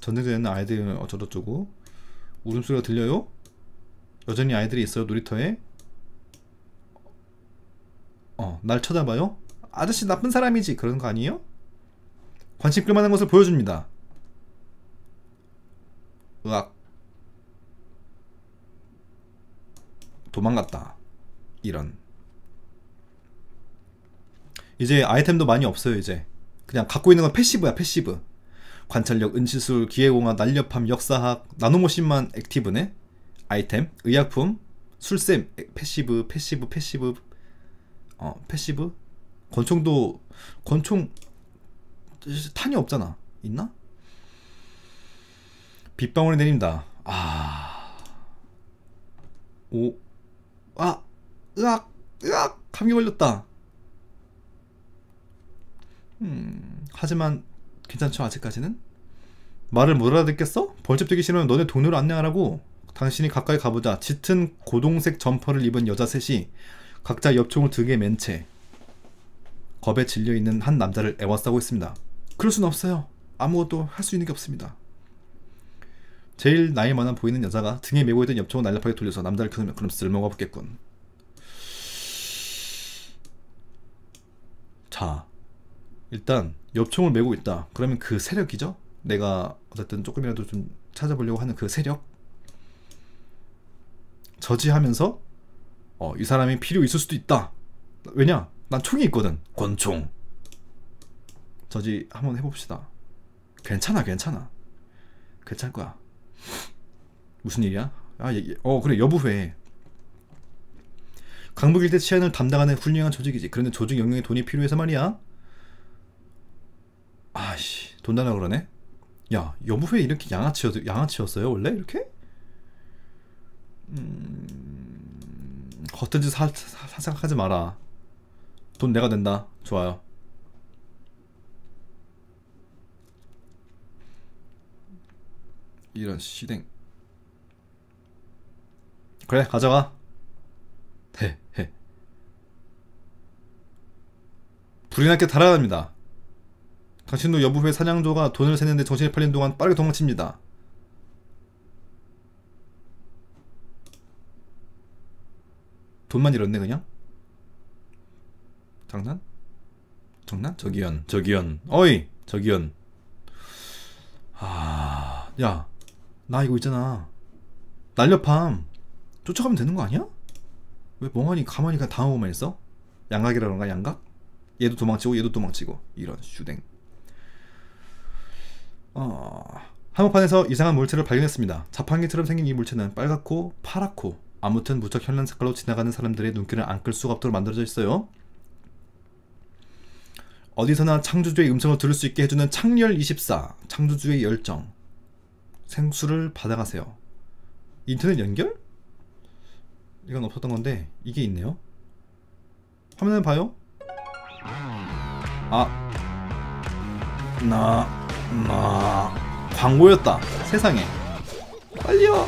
전쟁터에 는 아이들 어쩌고저쩌고 울음소리가 들려요? 여전히 아이들이 있어요 놀이터에? 어, 날 쳐다봐요? 아저씨 나쁜 사람이지 그런 거 아니에요? 관심 끌만한 것을 보여줍니다. 으악. 도망갔다. 이런. 이제 아이템도 많이 없어요, 이제. 그냥 갖고 있는 건 패시브야, 패시브. 관찰력, 은시술 기회공학, 날렵함, 역사학, 나노모신만 액티브네? 아이템, 의약품, 술샘, 패시브, 패시브, 패시브, 어, 패시브? 권총도, 권총, 탄이 없잖아. 있나? 빗방울이 내립니다. 아. 오. 아. 으악. 으악. 감기 걸렸다. 음. 하지만 괜찮죠. 아직까지는. 말을 못 알아듣겠어? 벌집 되기 싫으면 너네 돈으로 안내하라고. 당신이 가까이 가보자. 짙은 고동색 점퍼를 입은 여자 셋이 각자 엽총을 두 개 맨채 겁에 질려 있는 한 남자를 애워싸고 있습니다. 그럴 순 없어요. 아무것도 할 수 있는 게 없습니다. 제일 나이 많아 보이는 여자가 등에 메고 있던 엽총을 날렵하게 돌려서 남자를 그놈, 그럼 쓸모가 없겠군. 자, 일단 엽총을 메고 있다. 그러면 그 세력이죠? 내가 어쨌든 조금이라도 좀 찾아보려고 하는 그 세력? 저지하면서 어, 이 사람이 필요 있을 수도 있다. 왜냐? 난 총이 있거든. 권총. 저지 한번 해봅시다. 괜찮아, 괜찮아. 괜찮을 거야. 무슨 일이야? 아, 얘기. 어, 그래, 여부회. 강북일 대 치안을 담당하는 훌륭한 조직이지. 그런데 조직 영역에 돈이 필요해서 말이야. 아씨, 돈 달라 그러네. 야, 여부회 이렇게 양아치였, 양아치였어요 원래 이렇게? 음, 어된지 사, 사, 생각하지 마라. 돈 내가 낸다. 좋아요. 이런 시댕 그래 가져가 헤헤 불이 났게 달아납니다 당신도 여부회 사냥조가 돈을 세는데 정신이 팔린 동안 빠르게 도망칩니다 돈만 잃었네 그냥 장난? 장난? 저기연저기연 어이 저기연 아야 나 이거 있잖아 날렵함 쫓아가면 되는 거 아니야? 왜 멍하니 가만히 그냥 당하고만 있어? 양각이라던가 양각? 얘도 도망치고 얘도 도망치고 이런 슈댕 어... 한옥판에서 이상한 물체를 발견했습니다. 자판기처럼 생긴 이 물체는 빨갛고 파랗고 아무튼 무척 현란 색깔로 지나가는 사람들의 눈길을 안 끌 수가 없도록 만들어져 있어요. 어디서나 창조주의 음성을 들을 수 있게 해주는 창렬24 창조주의 열정 생수를 받아가세요. 인터넷 연결? 이건 없었던 건데 이게 있네요. 화면을 봐요. 아, 나, 나 광고였다. 세상에. 빨리요.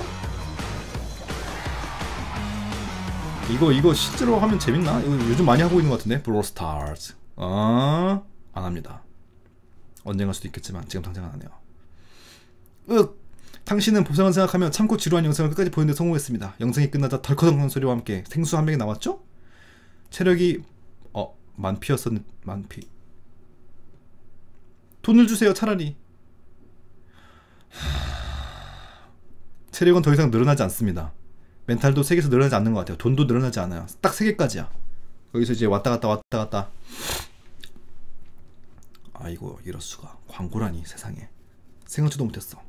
이거 이거 실제로 하면 재밌나? 이거 요즘 많이 하고 있는 것 같은데 브로스타즈. 아, 어? 안 합니다. 언젠갈 수도 있겠지만 지금 당장 은안해요으 당신은 보상을 생각하며 참고 지루한 영상을 끝까지 보는데 성공했습니다. 영상이 끝나자 덜커덩거는 소리와 함께 생수 한병이 나왔죠? 체력이 어 만피였었는 만피 돈을 주세요 차라리 하... 체력은 더 이상 늘어나지 않습니다. 멘탈도 세개에서 늘어나지 않는 것 같아요. 돈도 늘어나지 않아요. 딱세개까지야 거기서 이제 왔다 갔다 왔다 갔다 아이고 이럴수가 광고라니 세상에 생각지도 못했어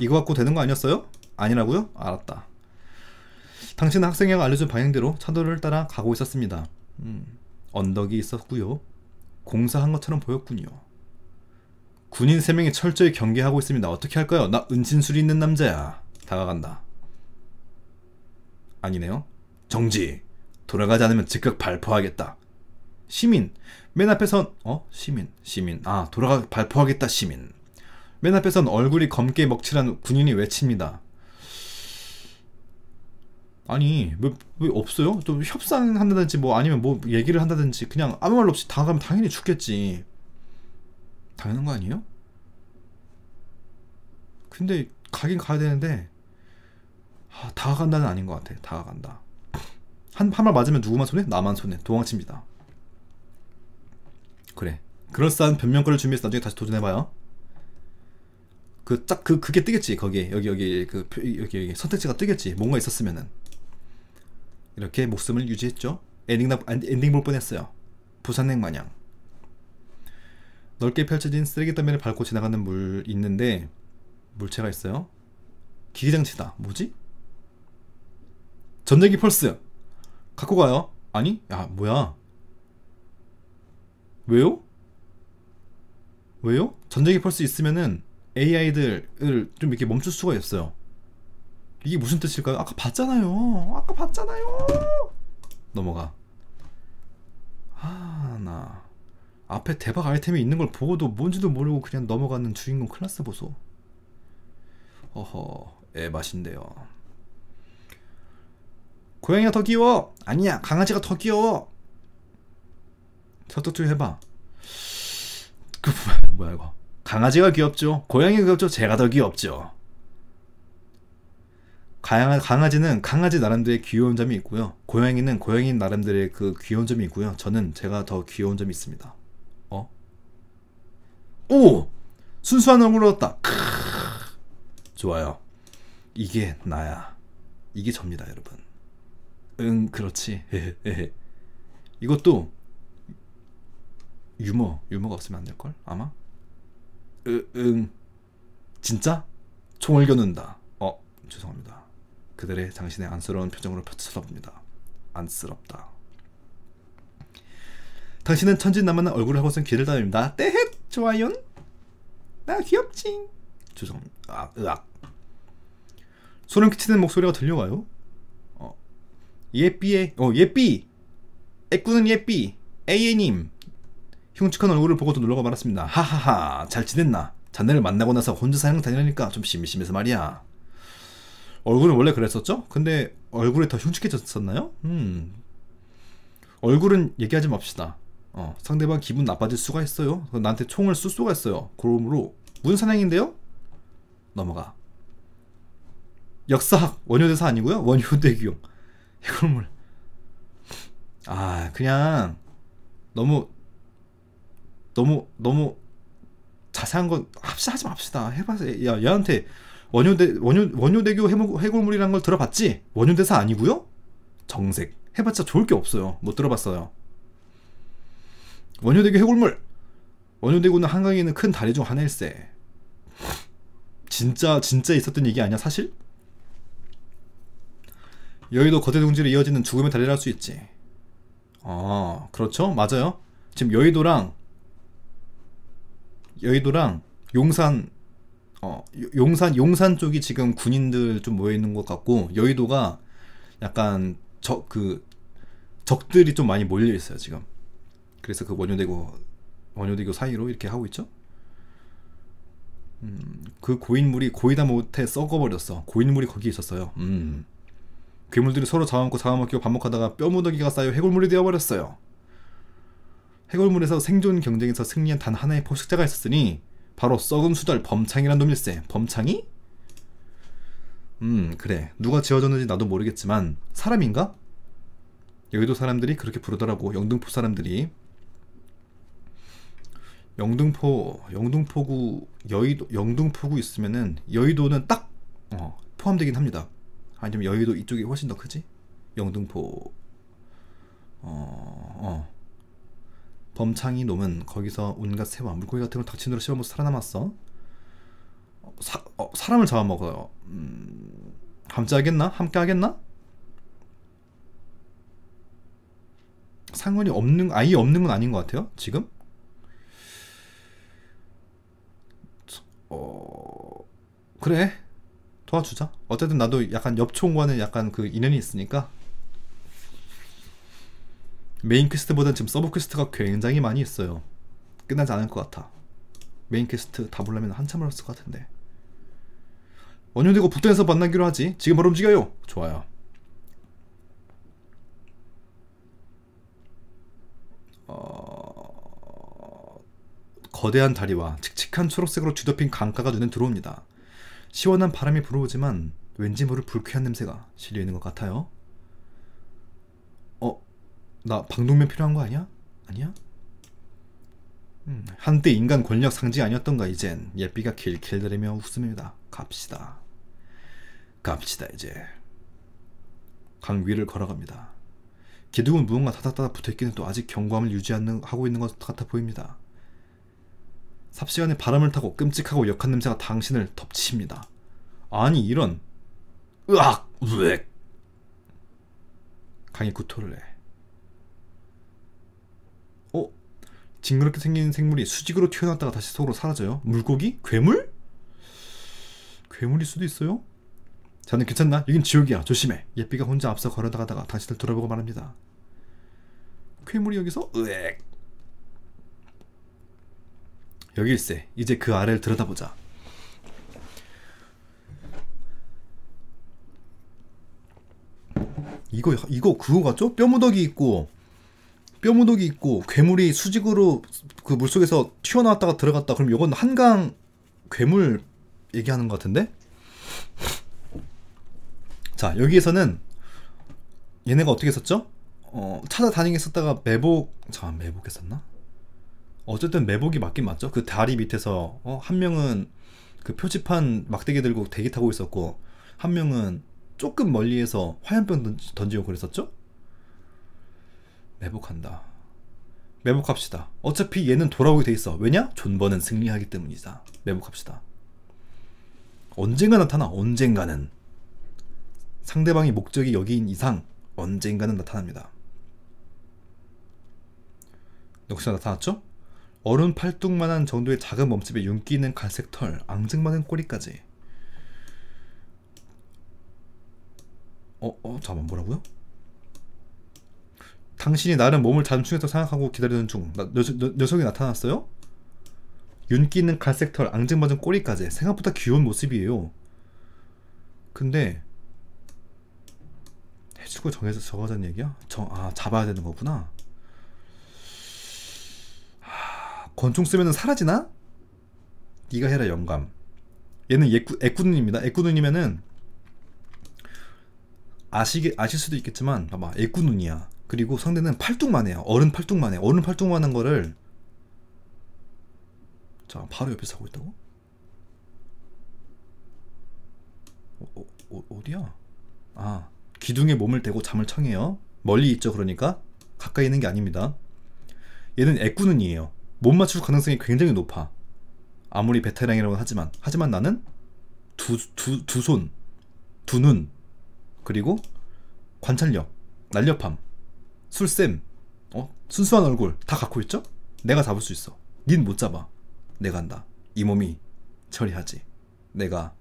이거 갖고 되는 거 아니었어요? 아니라고요? 알았다. 당신은 학생회가 알려준 방향대로 차도를 따라 가고 있었습니다. 음, 언덕이 있었고요. 공사한 것처럼 보였군요. 군인 3명이 철저히 경계하고 있습니다. 어떻게 할까요? 나 은신술이 있는 남자야. 다가간다. 아니네요. 정지. 돌아가지 않으면 즉각 발포하겠다. 시민. 맨 앞에선 어? 시민. 시민. 아, 돌아가 발포하겠다. 시민. 맨 앞에선 얼굴이 검게 먹칠한 군인이 외칩니다. 아니 왜, 왜 없어요? 좀 협상한다든지 뭐 아니면 뭐 얘기를 한다든지 그냥 아무 말 없이 다가면 가 당연히 죽겠지 당연한 거 아니에요? 근데 가긴 가야 되는데 아, 다가간다는 아닌 것 같아 다가간다 한, 한 말 맞으면 누구만 손해? 나만 손해 도망칩니다 그래 그럴싸한 변명거리를 준비해서 나중에 다시 도전해봐요 그딱그 그, 그게 뜨겠지 거기에 여기 여기 그 여기, 여기 선택지가 뜨겠지 뭔가 있었으면은 이렇게 목숨을 유지했죠 엔딩 나 엔딩 볼 뻔했어요 부산행 마냥 넓게 펼쳐진 쓰레기 더미를 밟고 지나가는 물 있는데 물체가 있어요 기계장치다 뭐지 전자기 펄스 갖고 가요 아니 야 뭐야 왜요 왜요 전자기 펄스 있으면은 AI들을 좀 이렇게 멈출 수가 있어요. 이게 무슨 뜻일까요? 아까 봤잖아요. 아까 봤잖아요. 넘어가. 하나. 앞에 대박 아이템이 있는 걸 보고도 뭔지도 모르고 그냥 넘어가는 주인공 클라스 보소. 어허, 애 맛인데요. 고양이가 더 귀여워! 아니야, 강아지가 더 귀여워! 설득 좀 해봐. 그, 뭐야, 이거. 강아지가 귀엽죠. 고양이가 귀엽죠. 제가 더 귀엽죠. 강아지는 강아지 나름대로의 귀여운 점이 있고요. 고양이는 고양이 나름대로의 그 귀여운 점이 있고요. 저는 제가 더 귀여운 점이 있습니다. 어? 오! 순수한 얼굴이었다. 좋아요. 이게 나야. 이게 접니다, 여러분. 응, 그렇지. 이것도 유머, 유머가 없으면 안 될 걸? 아마? 으, 응. 진짜? 총을 겨눈다. 어, 죄송합니다. 그들의 당신의 안쓰러운 표정으로 쳐다봅니다. 안쓰럽다. 당신은 천진난만한 얼굴을 하고선 길을 다닙니다. 떼헷 좋아요. 나 귀엽지. 죄송합니다. 아, 으악. 소름 끼치는 목소리가 들려와요. 어. 예삐에, 어, 예삐! 애꾸는 예삐! 에이님 흉측한 얼굴을 보고도 놀라고 말았습니다. 하하하, 잘 지냈나? 자네를 만나고 나서 혼자 사냥 다니니까 좀 심심해서 말이야. 얼굴은 원래 그랬었죠? 근데 얼굴이 더 흉측해졌었나요? 음. 얼굴은 얘기하지 맙시다. 어, 상대방 기분 나빠질 수가 있어요. 나한테 총을 쏠 수가 있어요. 그러므로 무슨 사냥인데요? 넘어가. 역사학 원효대사 아니고요. 원효대기용. 해골물. 아, 그냥 너무 너무 너무 자세한 건합시 하지 맙시다 해봐서 야 얘한테 원효대 원효 원효대교 해골물이라는 걸 들어봤지 원효대사 아니고요 정색 해봤자 좋을 게 없어요 못 들어봤어요 원효대교 해골물 원효대교는 한강에 있는 큰 다리 중 하나일세 진짜 진짜 있었던 얘기 아니야 사실 여의도 거대 동지로 이어지는 죽음의 다리라 수 있지 아 그렇죠 맞아요 지금 여의도랑 여의도랑 용산 어 용산 용산 쪽이 지금 군인들 좀 모여 있는 것 같고 여의도가 약간 적그 적들이 좀 많이 몰려 있어요 지금. 그래서 그 원효대교 원효대교 사이로 이렇게 하고 있죠. 음, 그 고인물이 고이다 못해 썩어버렸어. 고인물이 거기 있었어요. 음. 괴물들이 서로 잡아먹고 잡아먹기고 반복하다가 뼈무더기가 쌓여 해골물이 되어버렸어요. 해골물에서 생존 경쟁에서 승리한 단 하나의 포식자가 있었으니 바로 썩은 수달 범창이란 놈일세. 범창이? 음 그래 누가 지어졌는지 나도 모르겠지만 사람인가? 여의도 사람들이 그렇게 부르더라고 영등포 사람들이 영등포 영등포구 여의도 영등포구 있으면은 여의도는 딱 어, 포함되긴 합니다. 아니면 여의도 이쪽이 훨씬 더 크지? 영등포 어, 어. 범창이 놈은 거기서 온갖 새와 물고기 같은 걸 닥친으로 씹어먹어서 살아남았어. 사, 어, 사람을 잡아먹어요. 음, 감자하겠나? 함께 하겠나? 상관이 없는 아예 없는 건 아닌 것 같아요. 지금? 어 그래 도와주자. 어쨌든 나도 약간 엽 총과는 약간 그 인연이 있으니까 메인 퀘스트보다는 지금 서브 퀘스트가 굉장히 많이 있어요 끝나지 않을 것 같아 메인 퀘스트 다 보려면 한참 을렸을것 같은데 원효대고 북단에서 만나기로 하지 지금 바로 움직여요 좋아요 어... 거대한 다리와 칙칙한 초록색으로 뒤덮인 강가가 눈에 들어옵니다 시원한 바람이 불어오지만 왠지 모를 불쾌한 냄새가 실려있는 것 같아요 나 방독면 필요한 거 아니야? 아니야? 음, 한때 인간 권력 상징 아니었던가 이젠 예삐가 길길대리며 웃습니다. 갑시다. 갑시다 이제. 강 위를 걸어갑니다. 기둥은 무언가 타닥타닥 붙어있기는또 아직 경고함을 유지하고 있는 것 같아 보입니다. 삽시간에 바람을 타고 끔찍하고 역한 냄새가 당신을 덮칩니다. 아니 이런 으악 으액 강이 구토를 해. 징그럽게 생긴 생물이 수직으로 튀어나왔다가 다시 속으로 사라져요. 물고기? 괴물? 괴물일 수도 있어요? 자네 괜찮나? 여긴 지옥이야. 조심해. 예삐가 혼자 앞서 걸어다가다가 당신을 돌아보고 말합니다. 괴물이 여기서 으엑 여길세. 기 이제 그 아래를 들여다보자. 이거 이거 그거 같죠? 뼈무더기 있고 뼈무독이 있고 괴물이 수직으로 그 물속에서 튀어나왔다가 들어갔다 그럼 이건 한강 괴물 얘기하는 것 같은데? 자 여기에서는 얘네가 어떻게 썼죠? 어, 찾아다니겠었다가 매복 잠깐 매복했었나? 어쨌든 매복이 맞긴 맞죠. 그 다리 밑에서 어, 한 명은 그 표지판 막대기 들고 대기 타고 있었고 한 명은 조금 멀리에서 화염병 던지, 던지고 그랬었죠. 매복한다. 매복합시다. 어차피 얘는 돌아오게 돼 있어. 왜냐? 존버는 승리하기 때문이다. 매복합시다. 언젠가 나타나. 언젠가는 상대방의 목적이 여기인 이상 언젠가는 나타납니다. 역시나 나타났죠? 어른 팔뚝만한 정도의 작은 몸집에 윤기 있는 갈색 털, 앙증맞은 꼬리까지. 어, 어, 잠깐만, 뭐라고요? 당신이 나를 몸을 단충해서 생각하고 기다리는 중 나, 녀석, 녀석이 나타났어요? 윤기 있는 갈색 털, 앙증맞은 꼬리까지 생각보다 귀여운 모습이에요. 근데 해주고 정해서 적어자는 얘기야? 정, 아 잡아야 되는 거구나. 하, 권총 쓰면 사라지나? 네가 해라 영감. 얘는 예꾸, 애꾸눈입니다. 애꾸눈이면은 아시 아실 수도 있겠지만 봐봐 애꾸눈이야. 그리고 상대는 팔뚝만 해요. 어른 팔뚝만 해요. 어른 팔뚝만 한 거를 자 바로 옆에서 하고 있다고? 어, 어, 어 어디야? 아 기둥에 몸을 대고 잠을 청해요. 멀리 있죠 그러니까 가까이 있는 게 아닙니다. 얘는 애꾸는이에요. 못 맞출 가능성이 굉장히 높아. 아무리 베테랑이라고 하지만 하지만 나는 두 두 두 손, 두 눈 그리고 관찰력, 날렵함 술쌤, 어? 순수한 얼굴 다 갖고 있죠? 내가 잡을 수 있어. 닌 못 잡아. 내가 한다. 이 몸이 처리하지. 내가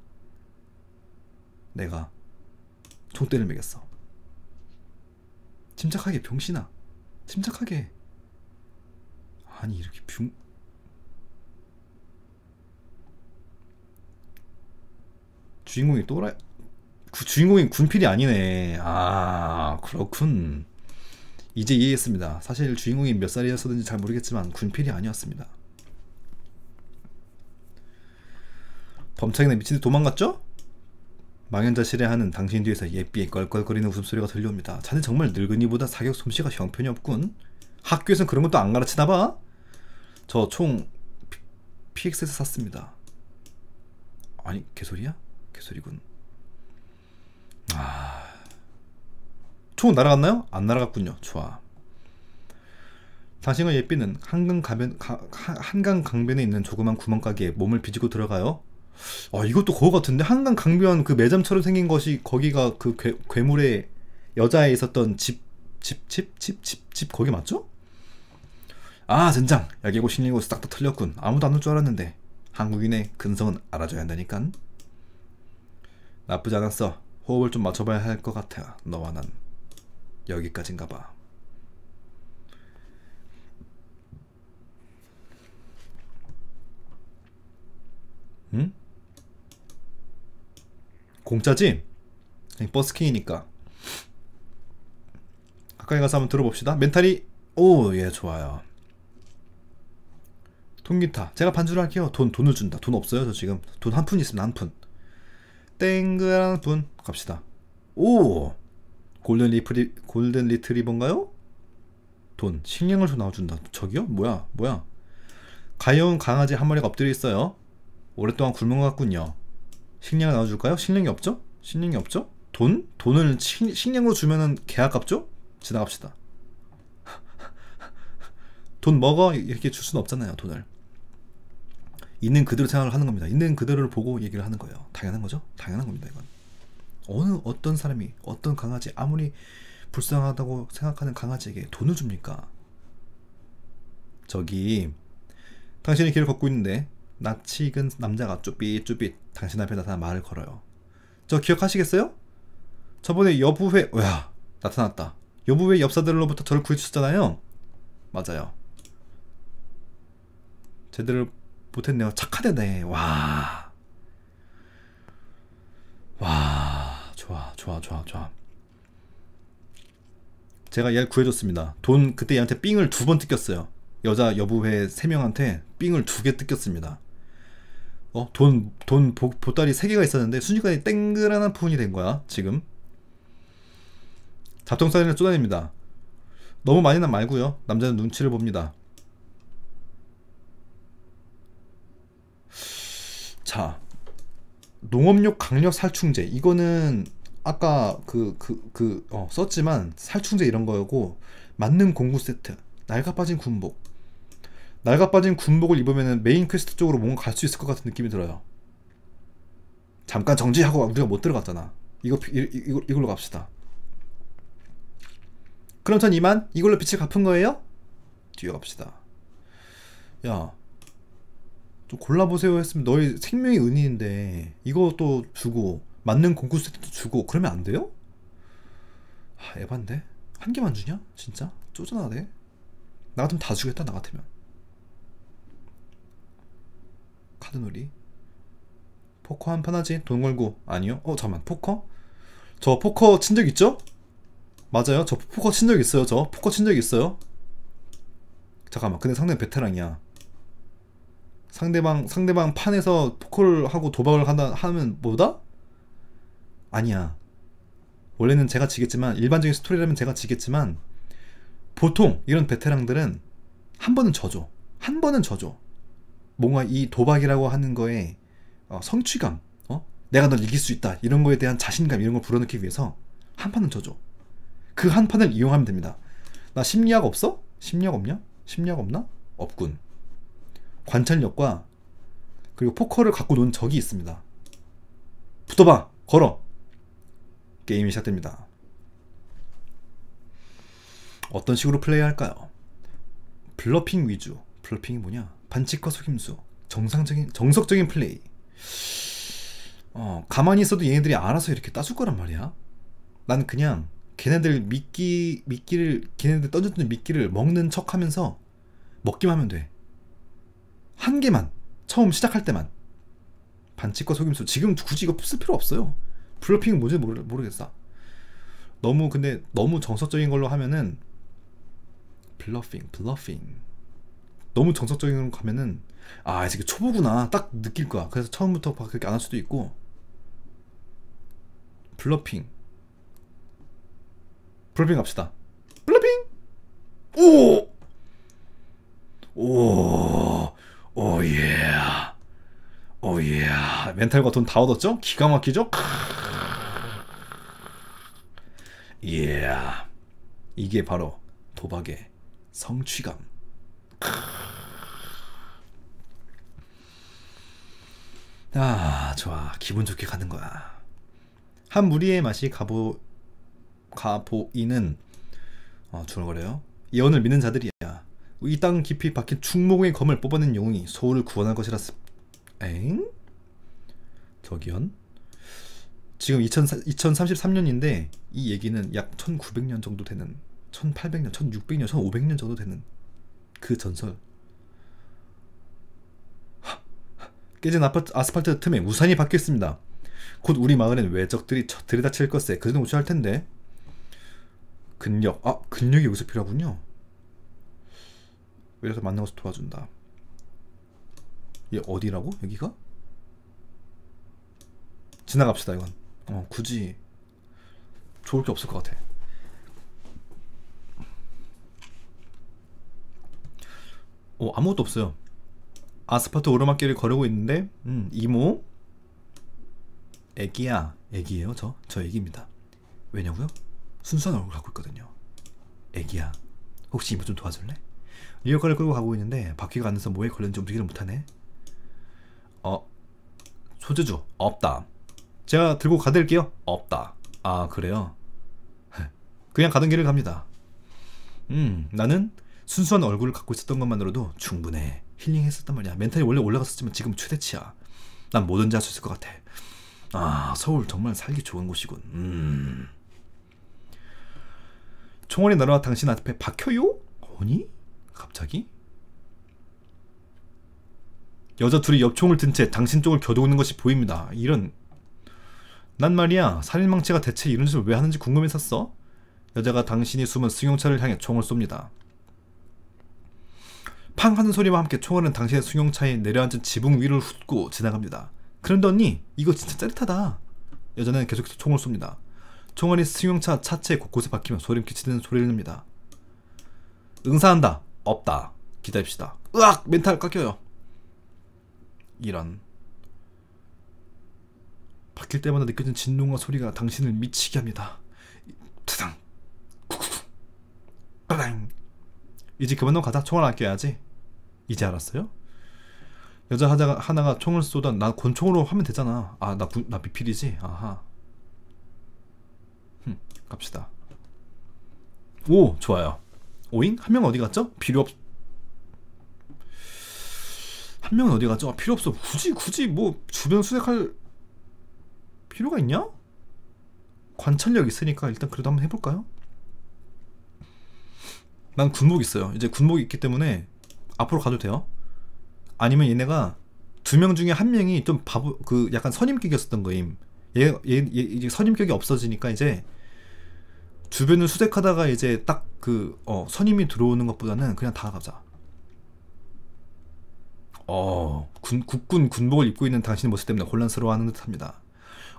내가 총대를 매겼어. 침착하게 병신아. 침착하게. 아니 이렇게 병 주인공이 또라이 그 주인공이 군필이 아니네. 아 그렇군. 이제 이해했습니다. 사실 주인공이 몇 살이었었는지 잘 모르겠지만 군필이 아니었습니다. 범창이네 미친 듯 도망갔죠? 망연자실해 하는 당신 뒤에서 예삐에 껄껄거리는 웃음소리가 들려옵니다. 자네 정말 늙은이보다 사격 솜씨가 형편이 없군. 학교에선 그런 것도 안 가르치나 봐. 저 총 PX에서 샀습니다. 아니 개소리야? 개소리군. 아... 총 날아갔나요? 안 날아갔군요. 좋아. 당신과 예삐는 한강, 가변, 한강 강변에 있는 조그만 구멍가게에 몸을 비지고 들어가요. 아, 이것도 그거 같은데 한강 강변 그 매점처럼 생긴 것이 거기가 그 괴, 물의 여자에 있었던 집 집 집 집 집 집 거기 맞죠? 아 젠장 야기고 신리고 싹 다 틀렸군 아무도 안 올 줄 알았는데 한국인의 근성은 알아줘야 한다니깐 나쁘지 않았어 호흡을 좀 맞춰봐야 할 것 같아 너와 난 여기까지인가 봐. 응? 공짜지? 버스킹이니까. 가까이 가서 한번 들어봅시다. 멘탈이 오, 예, 좋아요. 통기타. 제가 반주를 할게요. 돈, 돈을 준다. 돈 없어요, 저 지금. 돈 한 푼 있으면 한 푼. 땡그랑 분 갑시다. 오! 골든 리프리 골든 리트리버인가요? 돈식량을더 나눠준다. 저기요? 뭐야? 뭐야? 가여운 강아지 한 마리가 엎드려 있어요. 오랫동안 굶은 것 같군요. 식량을 나눠줄까요? 식량이 없죠? 식량이 없죠? 돈? 돈을 식, 식량으로 주면은 개 아깝죠? 지나갑시다. 돈 먹어 이렇게 줄 수는 없잖아요 돈을 있는 그대로 생각을 하는 겁니다 있는 그대로를 보고 얘기를 하는 거예요 당연한 거죠 당연한 겁니다 이건 어느 어떤 사람이 어떤 강아지 아무리 불쌍하다고 생각하는 강아지에게 돈을 줍니까? 저기 당신이 길을 걷고 있는데 낯 익은 남자가 쭈삣쭈삣 당신 앞에 나타나 말을 걸어요. 저 기억하시겠어요? 저번에 여부회 와 나타났다. 여부회 엽사들로부터 저를 구해주셨잖아요. 맞아요. 제대로 못했네요. 착하대네. 와. 와. 좋아 좋아 좋아 좋아 제가 얘를 구해줬습니다 돈 그때 얘한테 삥을 두 번 뜯겼어요 여자 여부회 세명한테 삥을 두 개 뜯겼습니다 어? 돈, 돈 보, 보따리 3개가 있었는데 순식간에 땡그란한 푼이 된 거야 지금 잡통사진을 쏟아냅니다 너무 많이 는 말고요 남자는 눈치를 봅니다 자 농업용 강력 살충제 이거는 아까 그 그그 그, 그, 어, 썼지만 살충제 이런 거였고 만능 공구 세트 날가 빠진 군복 날가 빠진 군복을 입으면 메인 퀘스트 쪽으로 뭔가 갈 수 있을 것 같은 느낌이 들어요 잠깐 정지하고 우리가 못 들어갔잖아 이거 이, 이, 이걸로 갑시다 그럼 전 이만 이걸로 빛을 갚은 거예요? 뒤에 갑시다 야 좀 골라보세요 했으면 너희 생명이 은인인데 이것도 주고 맞는 공구 세트도 주고 그러면 안 돼요? 아, 에반데? 한 개만 주냐? 진짜? 쪼잔하네. 나 같으면 다 주겠다, 나 같으면. 카드놀이. 포커 한 판 하지? 돈 걸고. 아니요? 어, 잠만 깐 포커? 저 포커 친 적 있죠? 맞아요. 저 포커 친 적 있어요. 저 포커 친 적 있어요. 잠깐만. 근데 상대 베테랑이야. 상대방 상대방 판에서 포커를 하고 도박을 하다 하면 뭐다? 아니야. 원래는 제가 지겠지만 일반적인 스토리라면 제가 지겠지만 보통 이런 베테랑들은 한 번은 져줘. 한 번은 져줘. 뭔가 이 도박이라고 하는 거에 어, 성취감, 어? 내가 널 이길 수 있다 이런 거에 대한 자신감 이런 걸 불어넣기 위해서 한 판은 져줘. 그 한 판을 이용하면 됩니다. 나 심리학 없어? 심리학 없냐? 심리학 없나? 없군. 관찰력과 그리고 포커를 갖고 논 적이 있습니다. 붙어봐, 걸어. 게임이 시작됩니다. 어떤 식으로 플레이할까요? 블러핑 위주. 블러핑이 뭐냐? 반칙과 속임수. 정상적인 정석적인 플레이. 어, 가만히 있어도 얘네들이 알아서 이렇게 따줄 거란 말이야. 난 그냥 걔네들 미끼 미끼를 걔네들 던졌던 미끼를 먹는 척하면서 먹기만 하면 돼. 한 개만 처음 시작할 때만 반칙과 속임수 지금 굳이 이거 쓸 필요 없어요. 블러핑은 뭔지 모르, 모르겠어. 너무 근데 너무 정석적인 걸로 하면은 블러핑, 블러핑. 너무 정석적인 걸로 가면은 아, 이게 초보구나. 딱 느낄 거야. 그래서 처음부터 그렇게 안 할 수도 있고. 블러핑. 블러핑 갑시다. 블러핑. 오! 오! 오 예. 오 예. 멘탈과 돈 다 얻었죠? 기가 막히죠? 크으. 예. Yeah. 이게 바로 도박의 성취감. 아, 좋아. 기분 좋게 가는 거야. 한 무리의 맛이 가보 가보이는 어, 중거려요 예언을 믿는 자들이야. 이 땅 깊이 박힌 충몽의 검을 뽑아낸 영웅이 소울을 구원할 것이라 습. 엥? 저기현? 지금 2000, 2033년인데 이 얘기는 약 1900년 정도 되는 1800년, 1600년, 1500년 정도 되는 그 전설 깨진 아파트, 아스팔트 틈에 우산이 박혔습니다. 곧 우리 마을엔 외적들이 들이다칠 것에 그들은 우주할 텐데 근력, 아 근력이 여기서 필요하군요. 외적을 만나서 는 도와준다. 얘 어디라고? 여기가? 지나갑시다 이건 어, 굳이 좋을 게 없을 것 같아. 어, 아무것도 없어요. 아스파트 오르막길을 걸고 으 있는데, 음, 이모, 애기야, 애기예요, 저, 저 애기입니다. 왜냐고요? 순수한 얼굴 갖고 있거든요. 애기야, 혹시 이모 좀 도와줄래? 리어카를 끌고 가고 있는데 바퀴가 안에서 뭐에 걸렸는지 움직이를 못하네. 어, 소재주 없다. 제가 들고 가드릴게요. 없다. 아 그래요? 그냥 가던 길을 갑니다. 음 나는 순수한 얼굴을 갖고 있었던 것만으로도 충분해 힐링했었단 말이야. 멘탈이 원래 올라갔었지만 지금 최대치야. 난 뭐든지 할 수 있을 것 같아. 아 서울 정말 살기 좋은 곳이군. 음. 총알이 날아와 당신 앞에 박혀요? 아니? 갑자기? 여자 둘이 옆총을 든 채 당신 쪽을 겨누는 것이 보입니다. 이런 난 말이야 살인망치가 대체 이런 짓을 왜 하는지 궁금했었어? 여자가 당신이 숨은 승용차를 향해 총을 쏩니다. 팡 하는 소리와 함께 총알은 당신의 승용차에 내려앉은 지붕 위를 훑고 지나갑니다. 그런데 언니 이거 진짜 짜릿하다. 여자는 계속해서 총을 쏩니다. 총알이 승용차 차체 곳곳에 박히며 소름 끼치는 소리를 냅니다. 응사한다. 없다. 기다립시다. 으악! 멘탈 깎여요. 이런... 바뀔 때마다 느껴지는 진동과 소리가 당신을 미치게 합니다. 타당, 쿠쿠쿠, 빠당. 이제 그만 너 가자. 총알 아껴야지. 이제 알았어요? 여자 하자가, 하나가 총을 쏘던 나 권총으로 하면 되잖아. 아, 나, 구, 나 비필이지? 아하. 흠, 갑시다. 오, 좋아요. 오잉? 한명 어디 갔죠? 필요 없... 한 명은 어디 갔죠? 아, 필요 없어. 굳이, 굳이 뭐 주변 수색할 필요가 있냐? 관찰력 있으니까 일단 그래도 한번 해볼까요? 난 군복 있어요. 이제 군복이 있기 때문에 앞으로 가도 돼요. 아니면 얘네가 두 명 중에 한 명이 좀 바보 그 약간 선임격이었던 거임. 얘, 얘, 얘 이제 선임격이 없어지니까 이제 주변을 수색하다가 이제 딱그 어, 선임이 들어오는 것보다는 그냥 다 가자. 어, 군, 국군 군복을 입고 있는 당신의 모습 때문에 혼란스러워하는 듯합니다.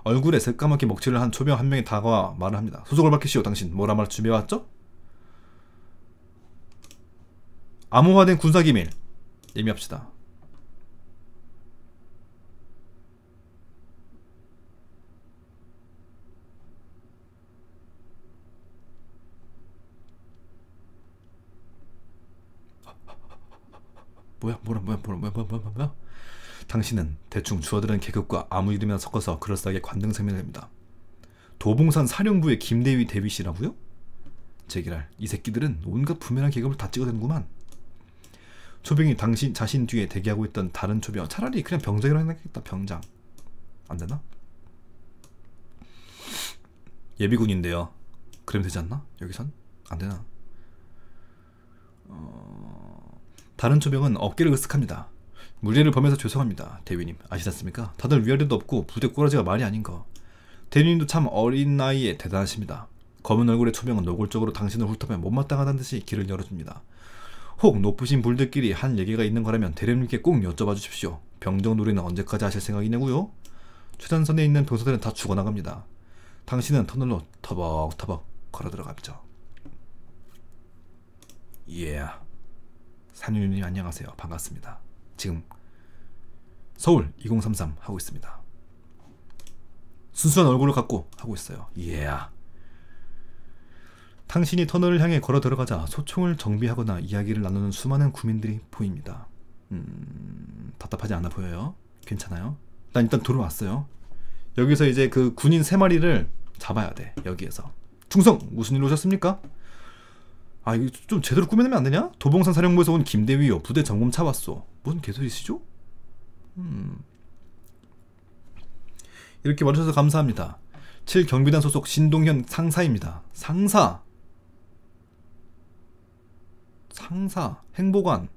얼굴에 새까맣게 먹칠을 한 초병 한 명이 다가와 말을 합니다. 소속을 밝히시오 당신 뭐라 말 준비해왔죠? 암호화된 군사기밀 예미합시다. 뭐야 뭐라 뭐야 뭐라 뭐야 뭐야 뭐야 뭐야 당신은 대충 주어들은 계급과 아무 이름이나 섞어서 그럴싸하게 관등세면 됩니다. 도봉산 사령부의 김대위 대위씨라고요? 제기랄, 이 새끼들은 온갖 부메랑 계급을 다 찍어대는구만. 초병이 당신 자신 뒤에 대기하고 있던 다른 초병 차라리 그냥 병장이라 해놨겠다 병장 안되나? 예비군인데요 그럼 되지 않나? 여기선? 안되나? 어... 다른 초병은 어깨를 으쓱합니다 무례를 범해서 죄송합니다. 대위님 아시지 않습니까? 다들 위아래도 없고 부대 꼬라지가 말이 아닌가. 대위님도 참 어린 나이에 대단하십니다. 검은 얼굴의 초명은 노골적으로 당신을 훑어보면 못마땅하다는 듯이 길을 열어줍니다. 혹 높으신 분들끼리한 얘기가 있는 거라면 대리님께 꼭 여쭤봐 주십시오. 병정 놀이는 언제까지 하실 생각이냐고요? 최전선에 있는 병사들은 다 죽어나갑니다. 당신은 터널로 터벅터벅 걸어 들어갑니다. 예. Yeah. 산유님 안녕하세요. 반갑습니다. 지금 서울 2033 하고 있습니다. 순수한 얼굴을 갖고 하고 있어요. 이해야. Yeah. 당신이 터널을 향해 걸어 들어가자 소총을 정비하거나 이야기를 나누는 수많은 구민들이 보입니다. 음, 답답하지 않아 보여요. 괜찮아요. 난 일단 들어왔어요. 여기서 이제 그 군인 세 마리를 잡아야 돼. 여기에서. 충성! 무슨 일 오셨습니까? 아 이거 좀 제대로 꾸며내면 안 되냐? 도봉산 사령부에서 온 김대위요. 부대 점검 차왔소. 뭔 개소리시죠? 음. 이렇게 말해주셔서 감사합니다. 7 경비단 소속 신동현 상사입니다. 상사. 상사. 행보관.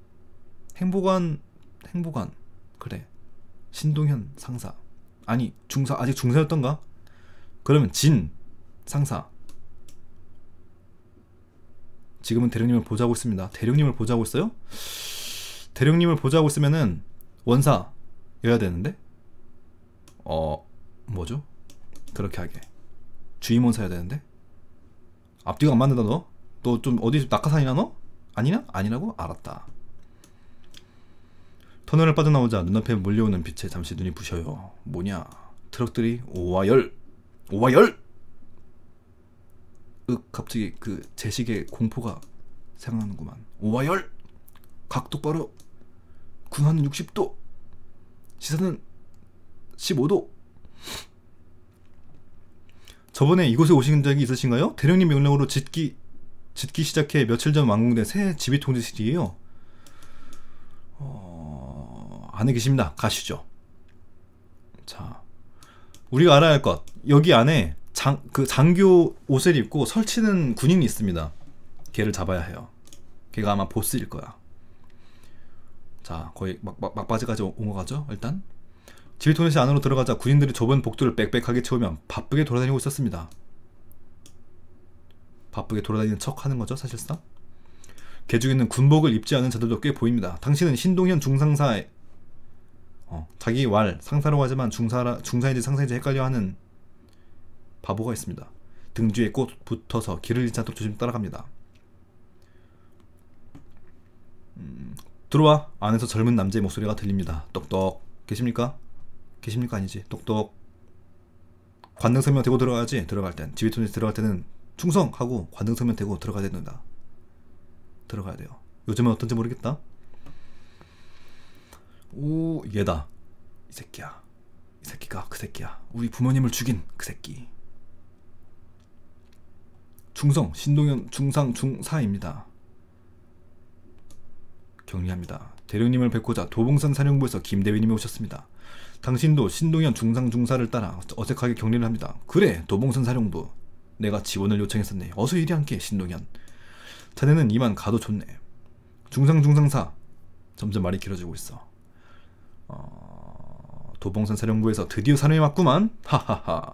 행보관. 행보관. 그래. 신동현 상사. 아니 중사 아직 중사였던가? 그러면 진 상사. 지금은 대령님을 보자고 있습니다. 대령님을 보자고 있어요? 대령님을 보자고 있으면은 원사여야 되는데 어 뭐죠? 그렇게 하게 주임원사여야 되는데 앞뒤가 안 맞는다 너? 너 좀 어디 낙하산이나 너? 아니냐 아니라고? 알았다 터널을 빠져나오자 눈앞에 몰려오는 빛에 잠시 눈이 부셔요 뭐냐 트럭들이 오와 열! 오와 열! 윽 갑자기 그 제식의 공포가 생각나는구만 오와열 각 똑바로 군한 60도 시선은 15도 저번에 이곳에 오신 적이 있으신가요? 대령님 명령으로 짓기 짓기 시작해 며칠 전 완공된 새 지휘통제실이에요 어... 안에 계십니다 가시죠 자 우리가 알아야 할 것 여기 안에 장, 그 장교 옷을 입고 설치는 군인이 있습니다. 걔를 잡아야 해요. 걔가 아마 보스일 거야. 자, 거의 막, 막, 막바지까지 온 거 같죠? 일단. 질토네시 안으로 들어가자 군인들이 좁은 복도를 빽빽하게 채우면 바쁘게 돌아다니고 있었습니다. 바쁘게 돌아다니는 척 하는 거죠, 사실상? 개 중에는 군복을 입지 않은 자들도 꽤 보입니다. 당신은 신동현 중상사의 어, 자기 왈상사로 하지만 중사 중사인지 상사인지 헷갈려 하는 바보가 있습니다. 등주에 꼭 붙어서 길을 잃지 않도록 조심히 따라갑니다. 음, 들어와 안에서 젊은 남자의 목소리가 들립니다. 똑똑 계십니까? 계십니까 아니지? 똑똑 관능 서명 대고 들어가야지 들어갈 땐 지휘촌에 들어갈 때는 충성하고 관능 서명 대고 들어가야 된다. 들어가야 돼요. 요즘은 어떤지 모르겠다. 오 얘다 이 새끼야 이 새끼가 그 새끼야 우리 부모님을 죽인 그 새끼 중성, 신동현 중상 중사입니다. 격리합니다. 대령님을 뵙고자 도봉산 사령부에서 김대위님이 오셨습니다. 당신도 신동현 중상 중사를 따라 어색하게 격리를 합니다. 그래, 도봉산 사령부. 내가 지원을 요청했었네. 어서 이리 함께, 신동현. 자네는 이만 가도 좋네. 중상 중상사. 점점 말이 길어지고 있어. 어... 도봉산 사령부에서 드디어 사령이 왔구만. 하하하.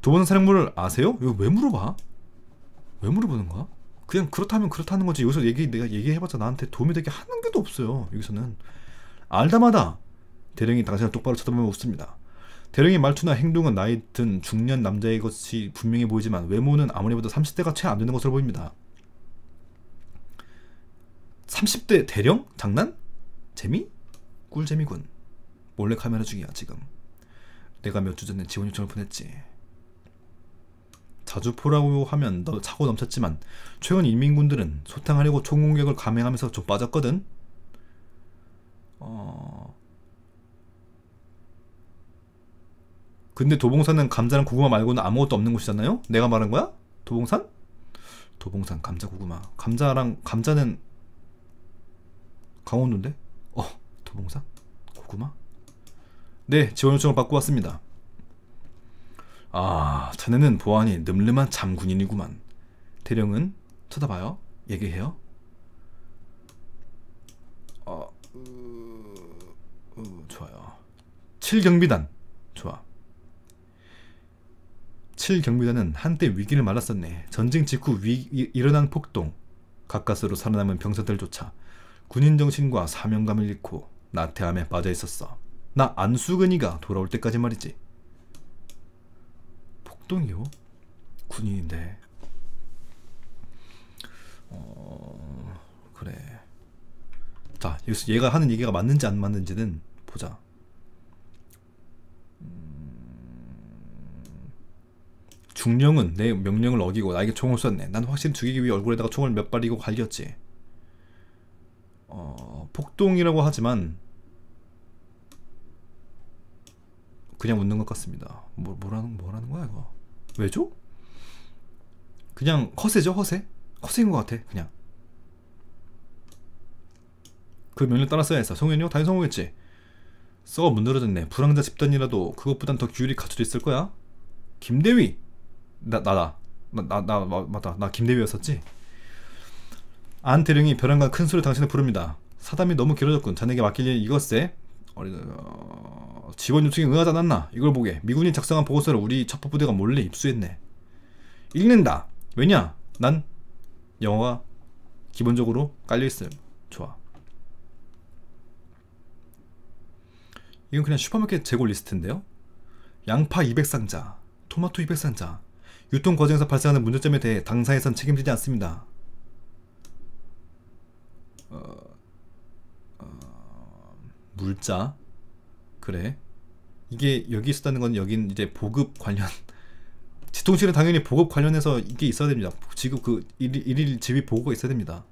도봉산 사령부를 아세요? 이거 왜 물어봐? 왜 물어보는 거야? 그냥 그렇다면 그렇다는 거지. 여기서 얘기 내가 얘기해봤자 나한테 도움이 되게 하는 게도 없어요. 여기서는 알다마다 대령이 당신을 똑바로 쳐다보면 없습니다. 대령의 말투나 행동은 나이 든 중년 남자의 것이 분명해 보이지만 외모는 아무리 봐도 30대가 채 안 되는 것으로 보입니다. 30대 대령? 장난? 재미? 꿀재미군. 몰래 카메라 중이야 지금. 내가 몇 주 전에 지원 요청을 보냈지. 자주포라고 하면 너 차고 넘쳤지만 최근 인민군들은 소탕하려고 총공격을 감행하면서 좀 빠졌거든? 어... 근데 도봉산은 감자랑 고구마 말고는 아무것도 없는 곳이잖아요? 내가 말한 거야? 도봉산? 도봉산 감자 고구마 감자랑 감자는 강원도인데? 어 도봉산? 고구마? 네 지원 요청을 받고 왔습니다 아, 자네는 보안이 늠름한 잠군인이구만. 대령은 쳐다봐요. 얘기해요. 어, 으, 어, 어, 좋아요. 7경비단. 좋아. 7경비단은 한때 위기를 말랐었네 전쟁 직후 위, 일어난 폭동, 가까스로 살아남은 병사들조차 군인 정신과 사명감을 잃고 나태함에 빠져 있었어. 나 안수근이가 돌아올 때까지 말이지. 합동이요? 군인인데. 어, 그래. 자, 여기서 얘가 하는 얘기가 맞는지 안 맞는지는 보자. 음, 중령은 내 명령을 어기고 나에게 총을 쐈네. 난 확실히 죽이기 위해 얼굴에다가 총을 몇 발이고 갈겼지. 어, 폭동이라고 하지만 그냥 웃는 것 같습니다. 뭐, 뭐라는 뭐라는 거야 이거? 왜죠? 그냥 허세죠 허세? 허세인 것 같아 그냥 그 명령 따라 써야 했어 성현이 형 어, 당연히 성공했지 썩어 문드러졌네 불황자 집단이라도 그것보단 더 규율이 갖춰져 있을 거야 김대위 나 나다 나나 나 맞다 나 김대위였었지 안태령이 벼랑간 큰 소리 당신을 부릅니다 사담이 너무 길어졌군 자네에게 맡길 일 이것세 어, 직원요청이 응하지 않았나? 이걸 보게. 미군이 작성한 보고서를 우리 첩보부대가 몰래 입수했네. 읽는다. 왜냐? 난 영어가 기본적으로 깔려있음. 좋아. 이건 그냥 슈퍼마켓 재고 리스트인데요. 양파 200상자, 토마토 200상자, 유통 과정에서 발생하는 문제점에 대해 당사에선 책임지지 않습니다. 어... 물자 그래 이게 여기 있었다는 건 여긴 이제 보급 관련 지통실은 당연히 보급 관련해서 이게 있어야 됩니다 지금 그 일, 일일 집이 보고가 있어야 됩니다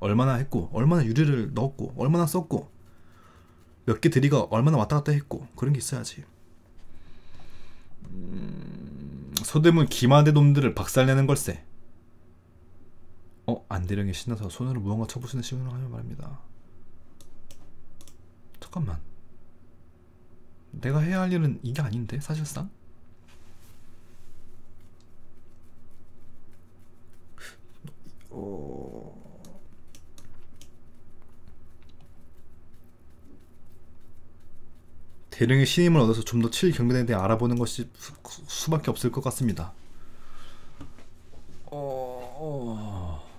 얼마나 했고 얼마나 유리를 넣었고 얼마나 썼고 몇개들리가 얼마나 왔다 갔다 했고 그런 게 있어야지 음, 소대문 기마대 놈들을 박살내는 걸세 어? 안대령이 신나서 손으로 무언가 쳐보시는 시간을 하며 말입니다 잠깐만. 내가 해야 할 일은 이게 아닌데, 사실상? 어... 대령의 신임을 얻어서 좀 더 칠 경기에 대해 알아보는 것이 수, 밖에 없을 것 같습니다. 어, 어,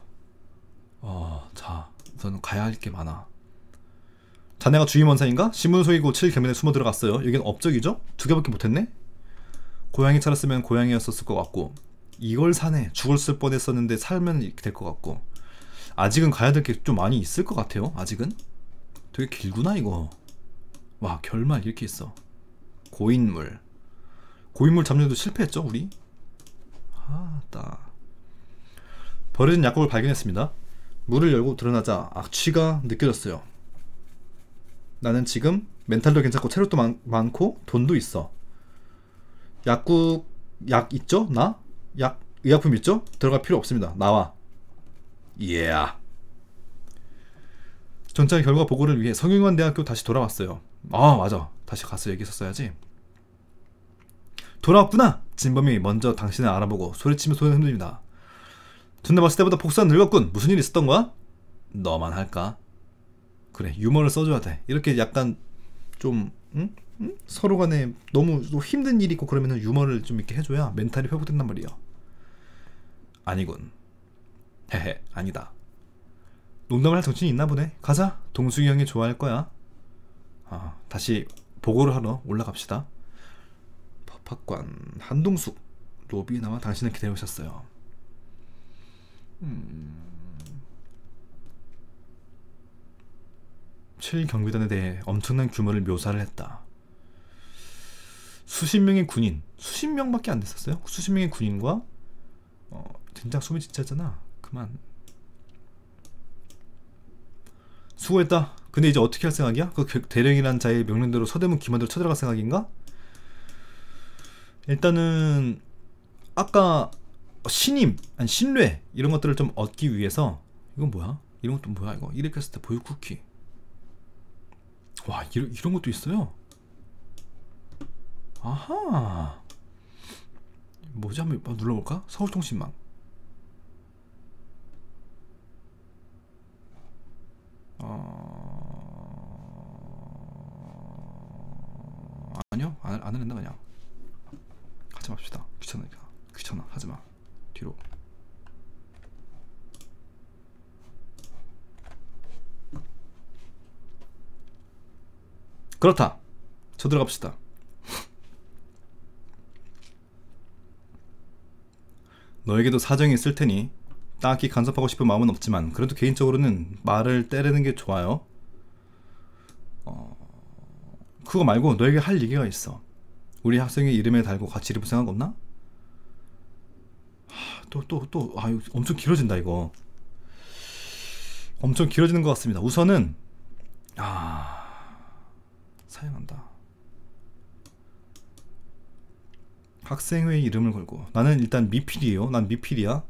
어, 자, 우선 가야 할 게 많아. 자네가 주임원사인가? 신문 속이고 칠 개면에 숨어 들어갔어요. 여긴 업적이죠? 두 개밖에 못했네? 고양이 차렸으면 고양이였었을 것 같고 이걸 사네. 죽었을 뻔했었는데 살면 이렇게 될것 같고 아직은 가야 될 게 좀 많이 있을 것 같아요. 아직은 되게 길구나 이거. 와 결말 이렇게 있어. 고인물. 고인물 잡는도 실패했죠 우리? 아따. 버려진 약국을 발견했습니다. 문을 열고 드러나자 악취가 느껴졌어요. 나는 지금 멘탈도 괜찮고 체력도 많, 많고 돈도 있어. 약국 약 있죠? 나? 약 의약품 있죠? 들어갈 필요 없습니다. 나와. 예. Yeah. 전차 결과 보고를 위해 성균관 대학교 다시 돌아왔어요. 아 맞아. 다시 가서 얘기했었어야지. 돌아왔구나. 진범이 먼저 당신을 알아보고 소리치며 손을 흔듭니다. 존나 봤을 때보다 복수한 늙었군. 무슨 일 있었던 거야? 너만 할까? 그래 유머를 써줘야 돼 이렇게 약간 좀 응? 응? 서로 간에 너무 힘든 일이 있고 그러면 유머를 좀 이렇게 해줘야 멘탈이 회복된단 말이야 아니군 헤헤 아니다 농담을 할 정신이 있나 보네 가자 동수이 형이 좋아할 거야 아 다시 보고를 하러 올라갑시다 법학관 한동숙 로비에 나와 당신을 기다리고 있었어요 음... 7경비단에 대해 엄청난 규모를 묘사를 했다. 수십 명의 군인, 수십 명밖에 안 됐었어요. 수십 명의 군인과 어, 된장 소매 진짜잖아. 그만. 수고했다. 근데 이제 어떻게 할 생각이야? 그 대령이란 자의 명령대로 서대문 기만대로 쳐들어갈 생각인가? 일단은 아까 신임, 아니 신뢰 이런 것들을 좀 얻기 위해서 이건 뭐야? 이런 것도 뭐야 이거? 이렇게 했을 때 보유 쿠키 와 이런, 이런 것도 있어요 아하 뭐지 한번 눌러볼까? 서울통신망 어... 아니요 안, 안 하는다 그냥 하지 맙시다 귀찮으니까 귀찮아 하지마 뒤로 그렇다. 저 들어갑시다. 너에게도 사정이 있을 테니 딱히 간섭하고 싶은 마음은 없지만 그래도 개인적으로는 말을 때리는 게 좋아요. 어... 그거 말고 너에게 할 얘기가 있어. 우리 학생의 이름에 달고 같이 이름 생각 없나? 또 또 또, 또, 아, 엄청 길어진다 이거. 엄청 길어지는 것 같습니다. 우선은 아. 사용한다. 학생회의 이름을 걸고 나는 일단 미필이에요. 난 미필이야.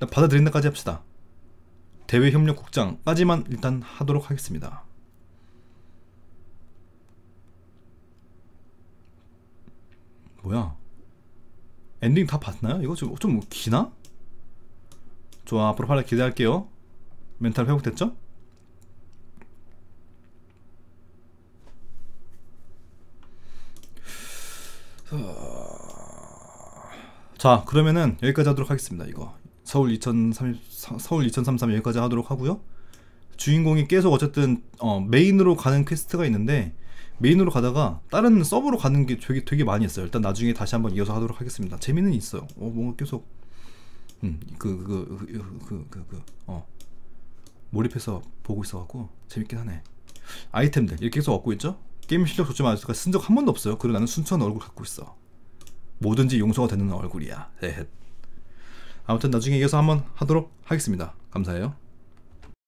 일 받아들인다까지 합시다. 대외협력국장까지만 일단 하도록 하겠습니다. 뭐야? 엔딩 다 봤나요? 이거 좀, 좀 기나? 좋아, 앞으로 활약 기대할게요. 멘탈 회복됐죠? 자 그러면은 여기까지 하도록 하겠습니다 이거 서울 2030 서울 2033 여기까지 하도록 하고요 주인공이 계속 어쨌든 어, 메인으로 가는 퀘스트가 있는데 메인으로 가다가 다른 서브로 가는 게 되게, 되게 많이 있어요 일단 나중에 다시 한번 이어서 하도록 하겠습니다 재미는 있어요 어 뭔가 계속 음그그그그그어 그, 그, 어. 몰입해서 보고 있어갖고 재밌긴 하네 아이템들 이렇게 계속 얻고 있죠 게임 실력 좋지 않을까 쓴적 한 번도 없어요. 그리고 나는 순천 얼굴 갖고 있어. 뭐든지 용서가 되는 얼굴이야. 아무튼 나중에 이어서 한번 하도록 하겠습니다. 감사해요.